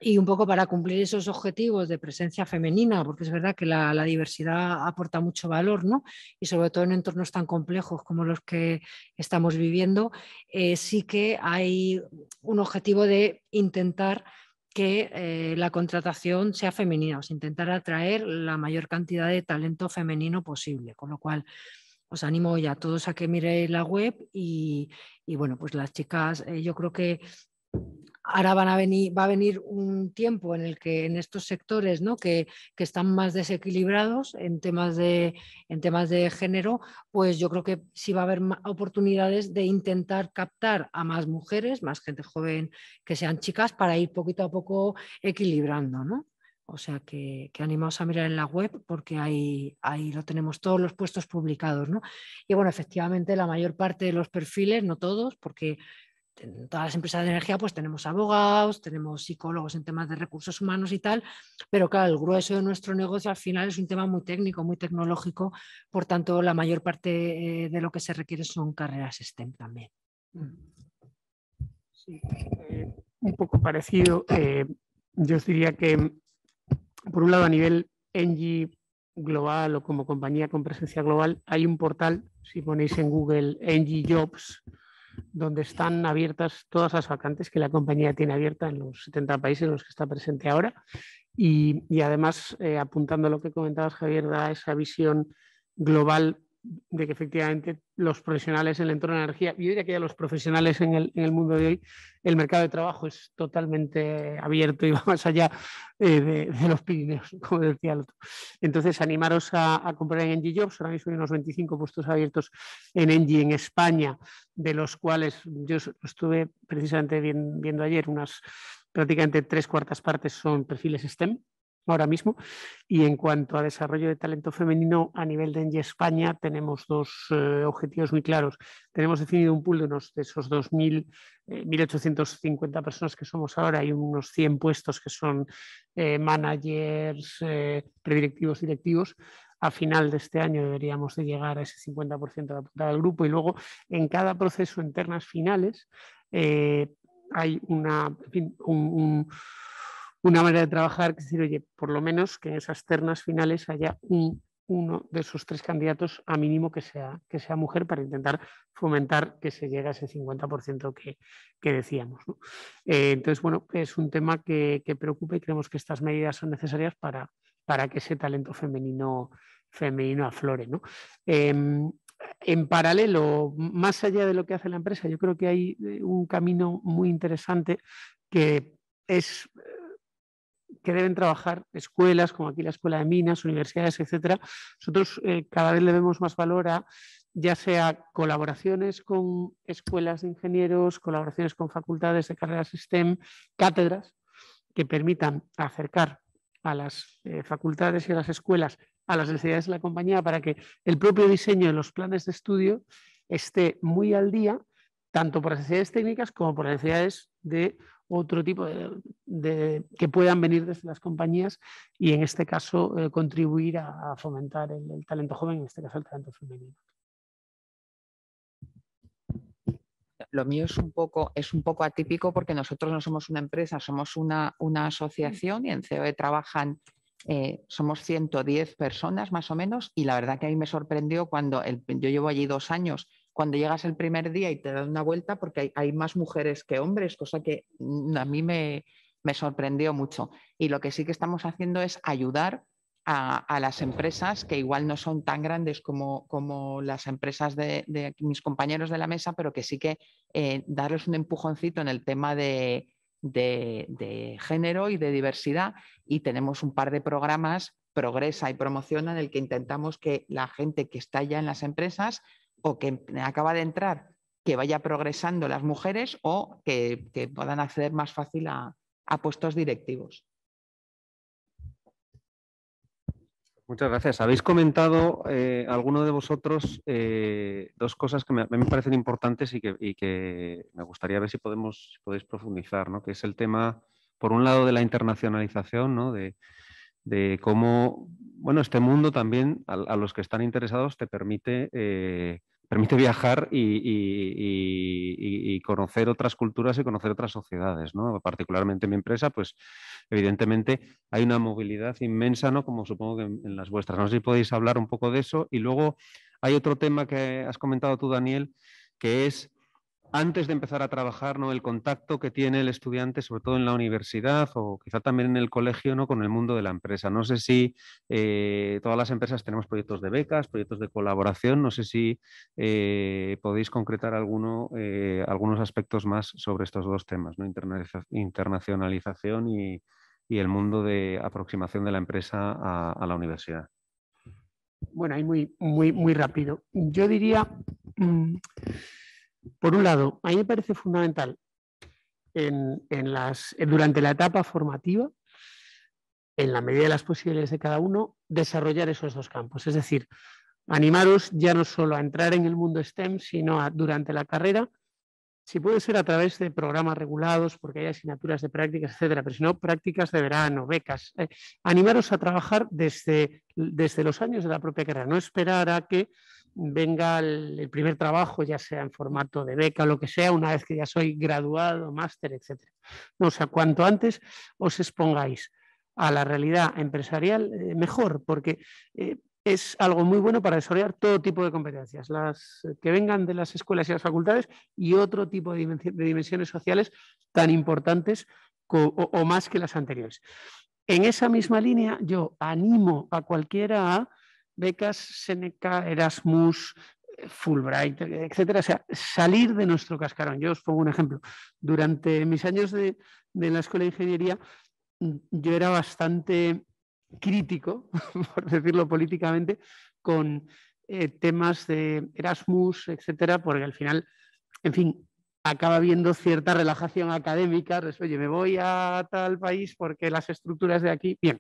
y un poco para cumplir esos objetivos de presencia femenina, porque es verdad que la, diversidad aporta mucho valor, ¿no? Y sobre todo en entornos tan complejos como los que estamos viviendo, eh, sí que hay un objetivo de intentar que eh, la contratación sea femenina, o sea, intentar atraer la mayor cantidad de talento femenino posible, con lo cual os animo ya a todos a que miréis la web y, bueno, pues las chicas, eh, yo creo que ahora va a venir un tiempo en el que en estos sectores ¿no? que, están más desequilibrados en temas, de, en temas de género, pues yo creo que sí va a haber oportunidades de intentar captar a más mujeres, más gente joven que sean chicas, para ir poquito a poco equilibrando, ¿no? O sea que, animaos a mirar en la web porque ahí, ahí lo tenemos todos los puestos publicados, ¿no? Y bueno, efectivamente la mayor parte de los perfiles, no todos, porque en todas las empresas de energía pues tenemos abogados, tenemos psicólogos en temas de recursos humanos y tal, pero claro, el grueso de nuestro negocio al final es un tema muy técnico, muy tecnológico, por tanto la mayor parte eh, de lo que se requiere son carreras STEM también. Mm. Sí, eh, un poco parecido, eh, yo diría que por un lado a nivel NG global o como compañía con presencia global, hay un portal, si ponéis en Google NG Jobs, donde están abiertas todas las vacantes que la compañía tiene abierta en los 70 países en los que está presente ahora. Y, además, eh, apuntando a lo que comentabas, Javier, da esa visión global de que efectivamente los profesionales en el entorno de energía, yo diría que ya los profesionales en el, en el mundo de hoy, el mercado de trabajo es totalmente abierto y [LAUGHS] va más allá eh, de, los Pirineos, como decía el otro. Entonces, animaros a, comprar en Engie Jobs. Ahora mismo hay unos 25 puestos abiertos en Engie en España, de los cuales yo estuve precisamente viendo ayer unas prácticamente tres cuartas partes son perfiles STEM, ahora mismo. Y en cuanto a desarrollo de talento femenino, a nivel de ENGIE España tenemos dos eh, objetivos muy claros. Tenemos definido un pool de, unos, de esos 2.850 eh, personas que somos ahora hay unos 100 puestos que son eh, managers, predirectivos, directivos a final de este año deberíamos de llegar a ese 50% de la puntada del grupo y luego en cada proceso en ternas finales hay una, un, una manera de trabajar que decir, oye, por lo menos que en esas ternas finales haya uno de esos tres candidatos a mínimo que sea, que sea mujer para intentar fomentar que se llegue a ese 50% que, decíamos. Eh, entonces, bueno, es un tema que, que, preocupa y creemos que estas medidas son necesarias para, para que ese talento femenino, femenino aflore. ¿no? Em, en paralelo, más allá de lo que hace la empresa, yo creo que hay eh, un camino muy interesante que es que deben trabajar escuelas, como aquí la Escuela de Minas, universidades, etcétera. Nosotros eh, cada vez le vemos más valor a ya sea colaboraciones con escuelas de ingenieros, colaboraciones con facultades de carreras STEM, cátedras que permitan acercar a las eh, facultades y a las escuelas a las necesidades de la compañía para que el propio diseño de los planes de estudio esté muy al día, tanto por las necesidades técnicas como por las necesidades de otro tipo de, que puedan venir desde las compañías y en este caso eh, contribuir a, fomentar el, talento joven, en este caso el talento femenino. Lo mío es un poco, es un poco atípico porque nosotros no somos una empresa, somos una, una asociación y en COE trabajan eh, somos 110 personas más o menos y la verdad que a mí me sorprendió cuando yo llevo allí dos años cuando llegas el primer día y te das una vuelta, porque hay, más mujeres que hombres, cosa que mm, a mí me, sorprendió mucho. Y lo que sí que estamos haciendo es ayudar a, las empresas que igual no son tan grandes como, las empresas de, mis compañeros de la mesa, pero que sí que eh, darles un empujoncito en el tema de, de, género y de diversidad y tenemos un par de programas, Progresa y Promociona, en el que intentamos que la gente que está ya en las empresas o que acaba de entrar, que vaya progresando las mujeres o que, puedan acceder más fácil a, puestos directivos. Muchas gracias. Habéis comentado, eh, alguno de vosotros, eh, dos cosas que me, me parecen importantes y que, me gustaría ver si podemos podéis profundizar, ¿no? que es el tema, por un lado, de la internacionalización, de, cómo bueno, este mundo también a, los que están interesados te permite eh, permite viajar y, conocer otras culturas y conocer otras sociedades, ¿no? Particularmente en mi empresa, pues evidentemente hay una movilidad inmensa, ¿no? Como supongo que en, en, las vuestras. No sé si podéis hablar un poco de eso. Y luego hay otro tema que has comentado tú, Daniel, que es antes de empezar a trabajar, ¿no? El contacto que tiene el estudiante, sobre todo en la universidad o quizá también en el colegio, ¿no? Con el mundo de la empresa. No sé si eh, todas las empresas tenemos proyectos de becas, proyectos de colaboración. No sé si eh, podéis concretar alguno, eh, algunos aspectos más sobre estos dos temas, ¿no? Internacionalización y, el mundo de aproximación de la empresa a, la universidad. Bueno, ahí muy, muy, muy rápido. Yo diría... Mm, por un lado, a mí me parece fundamental durante la etapa formativa, en la medida de las posibilidades de cada uno, desarrollar esos dos campos. Es decir, animaros ya no solo a entrar en el mundo STEM, sino a, durante la carrera, si puede ser a través de programas regulados, porque hay asignaturas de prácticas, etcétera, pero si no, prácticas de verano, becas. Eh, animaros a trabajar desde, desde los años de la propia carrera, no esperar a que venga el, primer trabajo, ya sea en formato de beca, o lo que sea, una vez que ya soy graduado, máster, etc. No, o sea, cuanto antes os expongáis a la realidad empresarial, eh, mejor, porque eh, es algo muy bueno para desarrollar todo tipo de competencias, las que vengan de las escuelas y las facultades y otro tipo de, dimensiones, sociales tan importantes o más que las anteriores. En esa misma línea, yo animo a cualquiera a becas Seneca, Erasmus, Fulbright, etcétera. O sea, salir de nuestro cascarón. Yo os pongo un ejemplo. Durante mis años de, la escuela de ingeniería, yo era bastante crítico, [LAUGHS] por decirlo políticamente, con eh, temas de Erasmus, etcétera, porque al final, en fin, acaba habiendo cierta relajación académica. Oye, me voy a tal país porque las estructuras de aquí. Bien,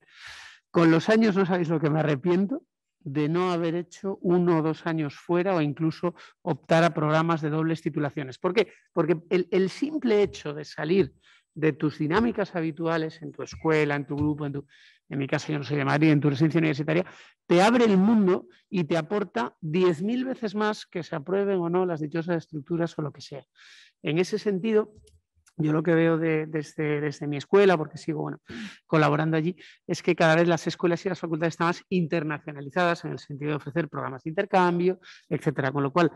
con los años no sabéis lo que me arrepiento de no haber hecho uno o dos años fuera o incluso optar a programas de dobles titulaciones. ¿Por qué? Porque el, simple hecho de salir de tus dinámicas habituales en tu escuela, en tu grupo, en, tu, en mi caso yo no soy de Madrid, en tu residencia universitaria, te abre el mundo y te aporta 10.000 veces más que se aprueben o no las dichosas estructuras o lo que sea. En ese sentido, yo lo que veo desde, desde, mi escuela, porque sigo bueno, colaborando allí, es que cada vez las escuelas y las facultades están más internacionalizadas en el sentido de ofrecer programas de intercambio, etcétera. Con lo cual,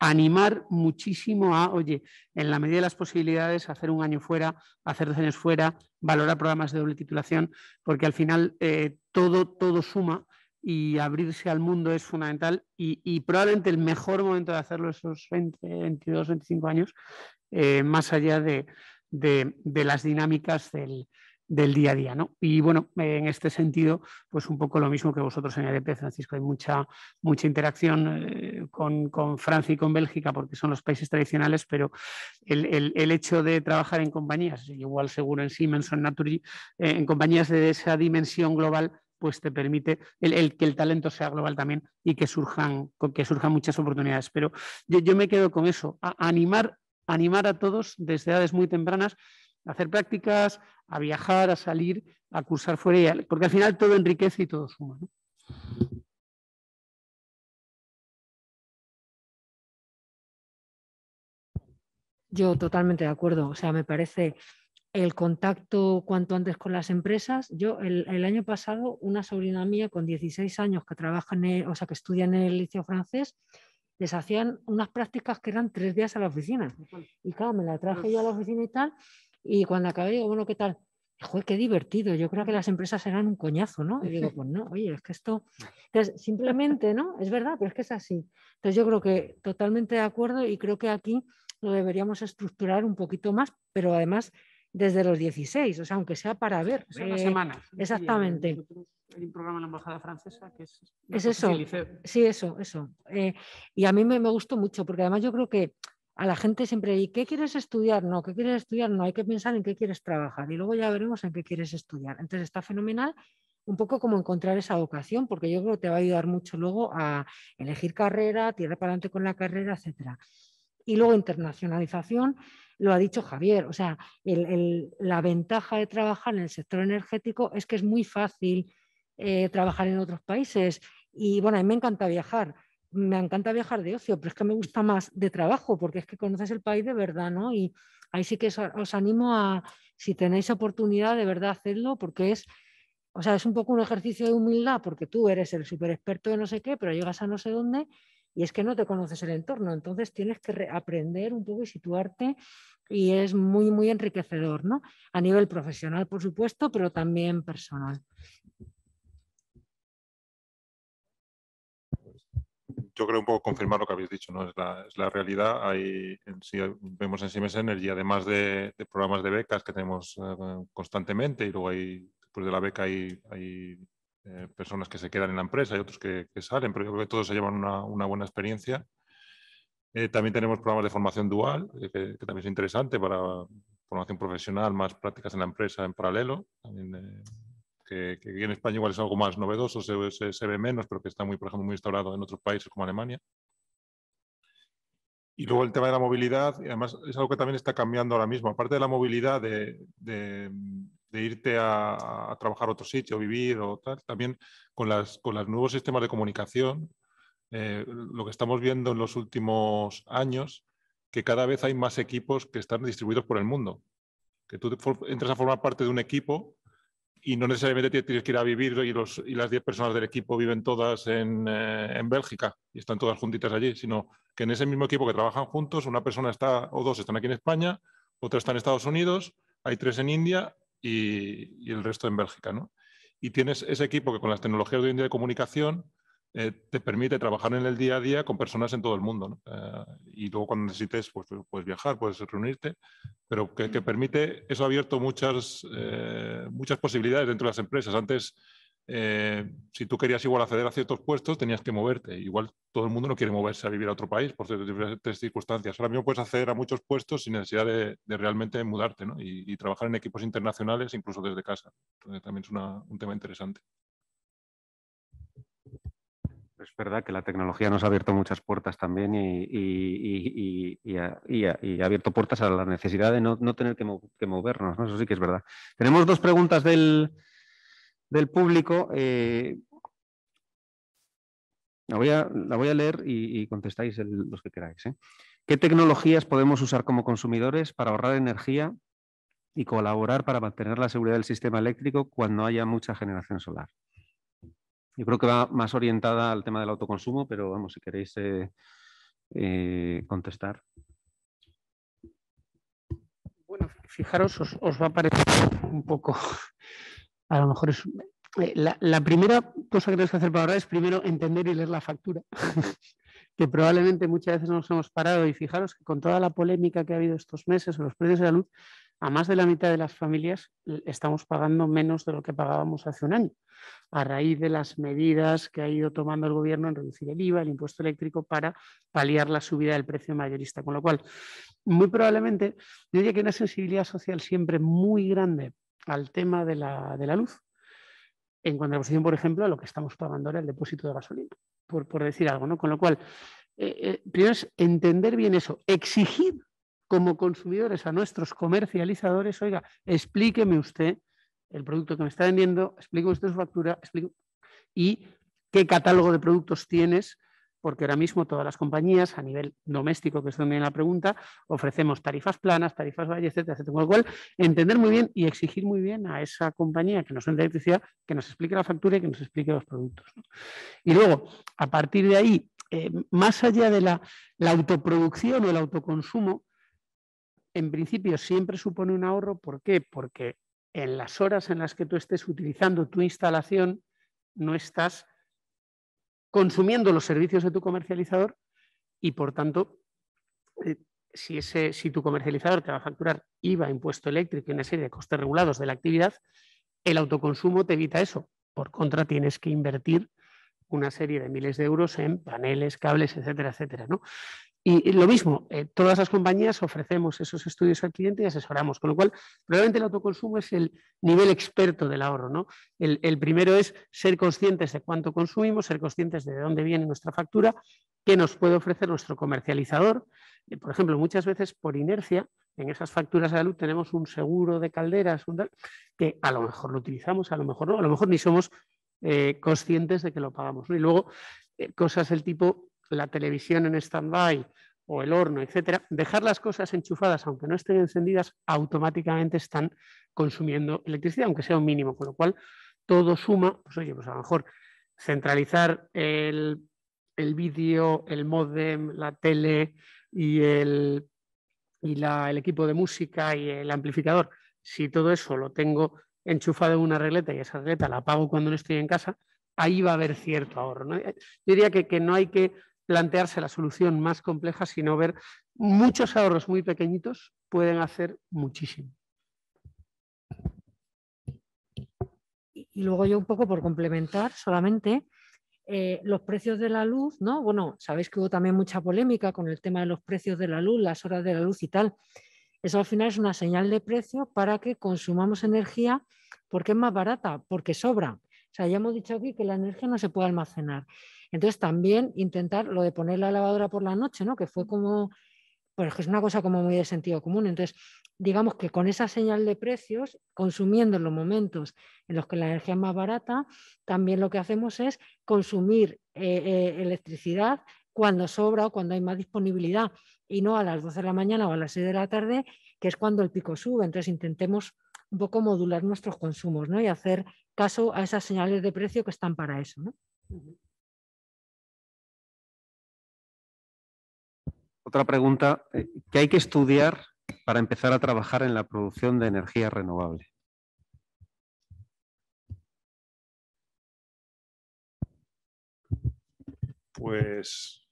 animar muchísimo a, oye, en la medida de las posibilidades, hacer un año fuera, hacer dos años fuera, valorar programas de doble titulación, porque al final eh, todo, todo suma y abrirse al mundo es fundamental y, y, probablemente el mejor momento de hacerlo esos 20, 22, 25 años eh, más allá de, las dinámicas del, día a día. Y bueno, en este sentido, pues un poco lo mismo que vosotros en ADP, Francisco, hay mucha, mucha interacción eh, con, Francia y con Bélgica porque son los países tradicionales, pero el, hecho de trabajar en compañías, igual seguro en Siemens o en Naturgy, eh, en compañías de esa dimensión global pues te permite el, que el talento sea global también y que surjan, que surjan muchas oportunidades. Pero yo, me quedo con eso, animar animar a todos desde edades muy tempranas a hacer prácticas, a viajar, a salir, a cursar fuera, porque al final todo enriquece y todo suma. Yo totalmente de acuerdo. O sea, me parece el contacto cuanto antes con las empresas. Yo el, año pasado, una sobrina mía con 16 años que trabaja en o sea, que estudia en el liceo francés, les hacían unas prácticas que eran tres días a la oficina. Y claro, me la traje yo a la oficina y tal, y cuando acabé digo, bueno, ¿qué tal? Joder, qué divertido, yo creo que las empresas eran un coñazo, ¿no? Y digo, [LAUGHS] pues no, oye, es que esto, entonces, simplemente, ¿no? Es verdad, pero es que es así. Entonces yo creo que totalmente de acuerdo y creo que aquí lo deberíamos estructurar un poquito más, pero además desde los 16, o sea, aunque sea para ver. Eh, semanas. Exactamente. Hay un programa en la Embajada Francesa que es... Es eso, sí, eso, eso. Eh, y a mí me, gustó mucho, porque además yo creo que a la gente siempre, ¿y qué quieres estudiar? No, ¿qué quieres estudiar? No, hay que pensar en qué quieres trabajar y luego ya veremos en qué quieres estudiar. Entonces está fenomenal un poco como encontrar esa vocación, porque yo creo que te va a ayudar mucho luego a elegir carrera, tirar para adelante con la carrera, etcétera. Y luego internacionalización, lo ha dicho Javier, o sea, la ventaja de trabajar en el sector energético es que es muy fácil, eh, trabajar en otros países. Y bueno, a mí me encanta viajar. Me encanta viajar de ocio, pero es que me gusta más de trabajo, porque es que conoces el país de verdad, ¿no? Y ahí sí que os, animo a, si tenéis oportunidad, de verdad, hacerlo porque es o sea, es un poco un ejercicio de humildad porque tú eres el super experto de no sé qué, pero llegas a no sé dónde y es que no te conoces el entorno. Entonces tienes que aprender un poco y situarte y es muy, muy enriquecedor, ¿no? A nivel profesional, por supuesto, pero también personal. yo creo un poco confirmar lo que habéis dicho, ¿no? Es la, realidad. Hay, si vemos en Siemens Energy, además de, programas de becas que tenemos eh, constantemente, y luego hay, después de la beca hay, hay eh, personas que se quedan en la empresa y otros que, salen, pero yo creo que todos se llevan una, buena experiencia. Eh, también tenemos programas de formación dual, que, también es interesante para formación profesional, más prácticas en la empresa en paralelo que, en España igual es algo más novedoso, se, se, ve menos, pero que está muy, por ejemplo, muy instaurado en otros países como Alemania. Y luego el tema de la movilidad, y además es algo que también está cambiando ahora mismo. Aparte de la movilidad de, de, irte a, trabajar a otro sitio, vivir o tal, también con, con los nuevos sistemas de comunicación, eh, lo que estamos viendo en los últimos años, que cada vez hay más equipos que están distribuidos por el mundo. Que tú entras a formar parte de un equipo y no necesariamente tienes que ir a vivir y, los, y las 10 personas del equipo viven todas en, eh, en, Bélgica y están todas juntitas allí, sino que en ese mismo equipo que trabajan juntos, una persona está o dos están aquí en España, otra está en Estados Unidos, hay tres en India y, y el resto en Bélgica. ¿no? Y tienes ese equipo que con las tecnologías de hoy en día de comunicación eh, te permite trabajar en el día a día con personas en todo el mundo. Ah, y luego cuando necesites, pues, pues puedes viajar, puedes reunirte, pero que, que permite, eso ha abierto muchas, eh, muchas posibilidades dentro de las empresas. Antes, eh, si tú querías igual acceder a ciertos puestos, tenías que moverte. Igual todo el mundo no quiere moverse a vivir a otro país por diferentes circunstancias. Ahora mismo puedes acceder a muchos puestos sin necesidad de, realmente mudarte y, trabajar en equipos internacionales, incluso desde casa. también es un tema interesante es verdad que la tecnología nos ha abierto muchas puertas también y, ha, abierto puertas a la necesidad de no, tener que, movernos, eso sí que es verdad. Tenemos dos preguntas del, público. Eh, la, voy a, leer y, contestáis los que queráis. ¿eh? ¿Qué tecnologías podemos usar como consumidores para ahorrar energía y colaborar para mantener la seguridad del sistema eléctrico cuando haya mucha generación solar? Yo creo que va más orientada al tema del autoconsumo, pero vamos, si queréis eh, eh, contestar. Bueno, fijaros, os, va a parecer un poco, a lo mejor es... Eh, la, primera cosa que tenéis que hacer para ahora es primero entender y leer la factura, [LAUGHS] que probablemente muchas veces nos hemos parado y fijaros que con toda la polémica que ha habido estos meses o los precios de la luz, a más de la mitad de las familias estamos pagando menos de lo que pagábamos hace un año, a raíz de las medidas que ha ido tomando el gobierno en reducir el IVA, el impuesto eléctrico, para paliar la subida del precio mayorista. Con lo cual, muy probablemente, yo diría que una sensibilidad social siempre muy grande al tema de la, de la luz, en contraposición, por ejemplo, a lo que estamos pagando ahora el depósito de gasolina, por, decir algo, ¿no? Con lo cual, eh, eh, primero es entender bien eso, exigir como consumidores a nuestros comercializadores, oiga, explíqueme usted el producto que me está vendiendo, explíqueme usted su factura explíqueme... y qué catálogo de productos tienes, porque ahora mismo todas las compañías a nivel doméstico, que es donde viene la pregunta, ofrecemos tarifas planas, tarifas valles etcétera, etcétera. Con lo cual, entender muy bien y exigir muy bien a esa compañía que nos vende electricidad que nos explique la factura y que nos explique los productos. Y luego, a partir de ahí, eh, más allá de la, la autoproducción o el autoconsumo, en principio siempre supone un ahorro. ¿Por qué? Porque en las horas en las que tú estés utilizando tu instalación, no estás consumiendo los servicios de tu comercializador y, por tanto, eh, si, ese, si tu comercializador te va a facturar IVA, impuesto eléctrico y una serie de costes regulados de la actividad, el autoconsumo te evita eso. Por contra, tienes que invertir una serie de miles de euros en paneles, cables, etcétera, etcétera. ¿no? Y lo mismo, eh, todas las compañías ofrecemos esos estudios al cliente y asesoramos, con lo cual probablemente el autoconsumo es el nivel experto del ahorro. ¿no? El, primero es ser conscientes de cuánto consumimos, ser conscientes de dónde viene nuestra factura, qué nos puede ofrecer nuestro comercializador. Eh, por ejemplo, muchas veces por inercia, en esas facturas de luz tenemos un seguro de calderas un tal, que a lo mejor lo utilizamos, a lo mejor no, a lo mejor ni somos eh, conscientes de que lo pagamos. Y luego cosas del tipo la televisión en stand-by o el horno, etcétera, dejar las cosas enchufadas, aunque no estén encendidas, automáticamente están consumiendo electricidad, aunque sea un mínimo, con lo cual todo suma, pues oye, pues a lo mejor centralizar el, vídeo, el modem, la tele y, el, y el equipo de música y el amplificador, si todo eso lo tengo enchufado en una regleta y esa regleta la apago cuando no estoy en casa, ahí va a haber cierto ahorro. Yo diría que no hay que plantearse la solución más compleja, sino ver muchos ahorros muy pequeñitos pueden hacer muchísimo. Y luego yo un poco por complementar solamente, eh, los precios de la luz, ¿no? Bueno, sabéis que hubo también mucha polémica con el tema de los precios de la luz, las horas de la luz y tal. Eso al final es una señal de precio para que consumamos energía porque es más barata, porque sobra. O sea, ya hemos dicho aquí que la energía no se puede almacenar. Entonces también intentar lo de poner la lavadora por la noche, ¿no? Que fue como, pues es una cosa como muy de sentido común. Entonces, digamos que con esa señal de precios, consumiendo en los momentos en los que la energía es más barata, también lo que hacemos es consumir eh, eh, electricidad cuando sobra o cuando hay más disponibilidad y no a las 12 de la mañana o a las 6 de la tarde, que es cuando el pico sube. Entonces intentemos un poco modular nuestros consumos ¿no? y hacer caso a esas señales de precio que están para eso. ¿no? Otra pregunta, eh, ¿qué hay que estudiar para empezar a trabajar en la producción de energía renovable? Pues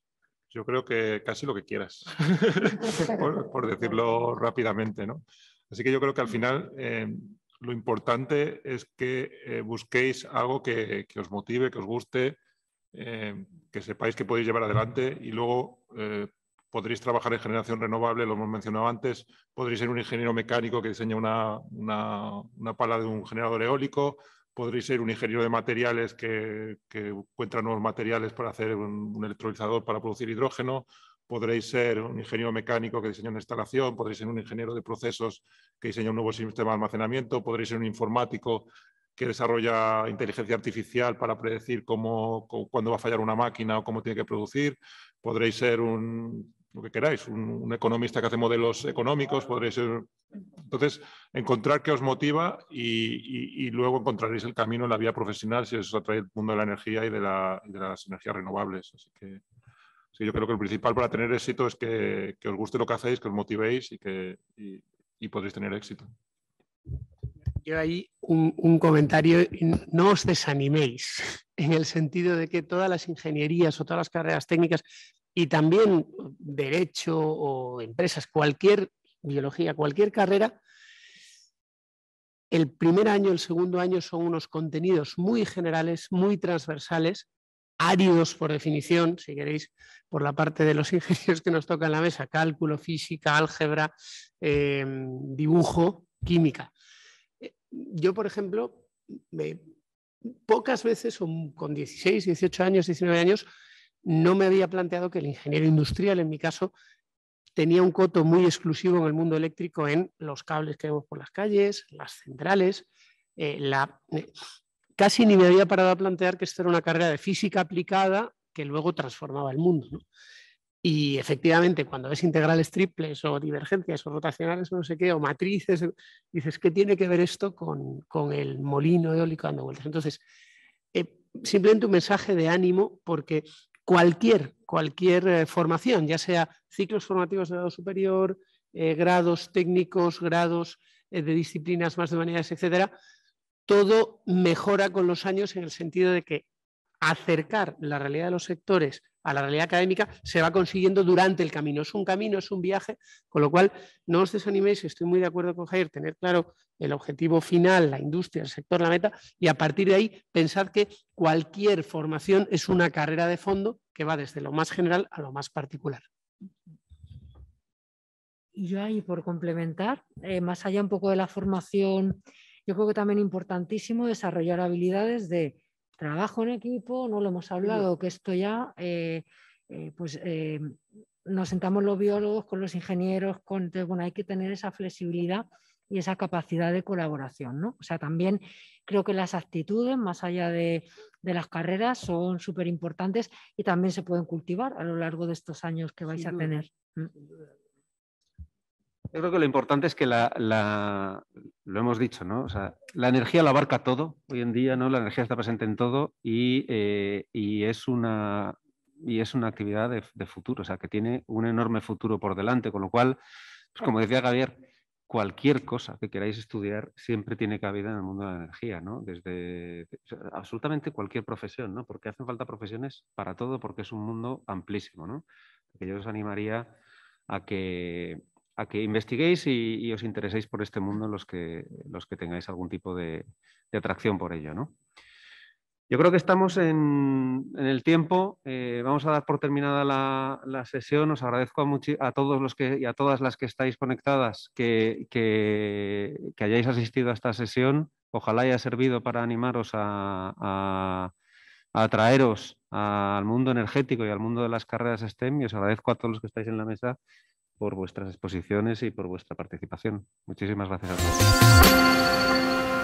yo creo que casi lo que quieras, [LAUGHS] por, por, decirlo rápidamente, ¿no? Así que yo creo que al mm. final eh, lo importante es que eh, busquéis algo que, os motive, que os guste, eh, que sepáis que podéis llevar adelante y luego podréis trabajar en generación renovable, lo hemos mencionado antes, podréis ser un ingeniero mecánico que diseña una, pala de un generador eólico, podréis ser un ingeniero de materiales que, encuentra nuevos materiales para hacer un, un, electrolizador para producir hidrógeno, podréis ser un ingeniero mecánico que diseña una instalación, podréis ser un ingeniero de procesos que diseña un nuevo sistema de almacenamiento, podréis ser un informático que desarrolla inteligencia artificial para predecir cómo, cuándo va a fallar una máquina o cómo tiene que producir, podréis ser un lo que queráis, un, economista que hace modelos económicos, podréis ser... Entonces, encontrar qué os motiva y, luego encontraréis el camino en la vía profesional si os atrae el mundo de la energía y de, de las energías renovables. Así que yo creo que lo principal para tener éxito es que, os guste lo que hacéis, que os motivéis y que podréis tener éxito. Yo ahí un, un, comentario, no os desaniméis, [LAUGHS] en el sentido de que todas las ingenierías o todas las carreras técnicas y también derecho o empresas, cualquier biología, cualquier carrera, el primer año, el segundo año son unos contenidos muy generales, muy transversales, áridos por definición, si queréis, por la parte de los [LAUGHS] ingenieros que nos tocan la mesa, cálculo, física, álgebra, em, dibujo, química. Eh, yo, por ejemplo, me, pocas veces, con 16, 18 años, 19 años, no me había planteado que el ingeniero industrial, en mi caso, tenía un coto muy exclusivo en el mundo eléctrico en los cables que vemos por las calles, las centrales, eh, la, eh, casi ni me había parado a plantear que esto era una carrera de física aplicada que luego transformaba el mundo. Y efectivamente, cuando ves integrales triples o divergencias o rotacionales o no sé qué, o matrices, dices, ¿qué tiene que ver esto con, el molino eólico dando vueltas? Entonces, eh, simplemente un mensaje de ánimo porque cualquier, cualquier eh, formación, ya sea ciclos formativos de grado superior, eh, grados técnicos, grados de disciplinas más de humanidades, etcétera, todo mejora con los años en el sentido de que acercar la realidad de los sectores a la realidad académica se va consiguiendo durante el camino. Es un camino, es un viaje, con lo cual no os desaniméis, estoy muy de acuerdo con Jair, tener claro el objetivo final, la industria, el sector, la meta, y a partir de ahí pensad que cualquier formación es una carrera de fondo que va desde lo más general a lo más particular. Y yo ahí por complementar, eh, más allá un poco de la formación yo creo que también importantísimo desarrollar habilidades de trabajo en equipo, no lo hemos hablado, que esto ya, eh, eh, pues eh, nos sentamos los biólogos con los ingenieros, con, bueno, hay que tener esa flexibilidad y esa capacidad de colaboración, O sea, también creo que las actitudes, más allá de, las carreras, son súper importantes y también se pueden cultivar a lo largo de estos años que vais a tener. Yo creo que lo importante es que la, lo hemos dicho, ¿no? O sea, la energía la abarca todo hoy en día, ¿no? La energía está presente en todo y, eh, es una y es una actividad de, futuro, o sea, que tiene un enorme futuro por delante, con lo cual, pues como decía Javier, cualquier cosa que queráis estudiar siempre tiene cabida en el mundo de la energía, ¿no? Desde absolutamente cualquier profesión, ¿no? Porque hacen falta profesiones para todo, porque es un mundo amplísimo, ¿no? Que yo os animaría a que, a que investiguéis y, os intereséis por este mundo los que, los que tengáis algún tipo de, atracción por ello. ¿no? Yo creo que estamos en, el tiempo. Eh, vamos a dar por terminada la, sesión. Os agradezco a, todos los que y a todas las que estáis conectadas que, hayáis asistido a esta sesión. Ojalá haya servido para animaros a, a, a atraeros al mundo energético y al mundo de las carreras STEM. Y os agradezco a todos los que estáis en la mesa por vuestras exposiciones y por vuestra participación. Muchísimas gracias a todos.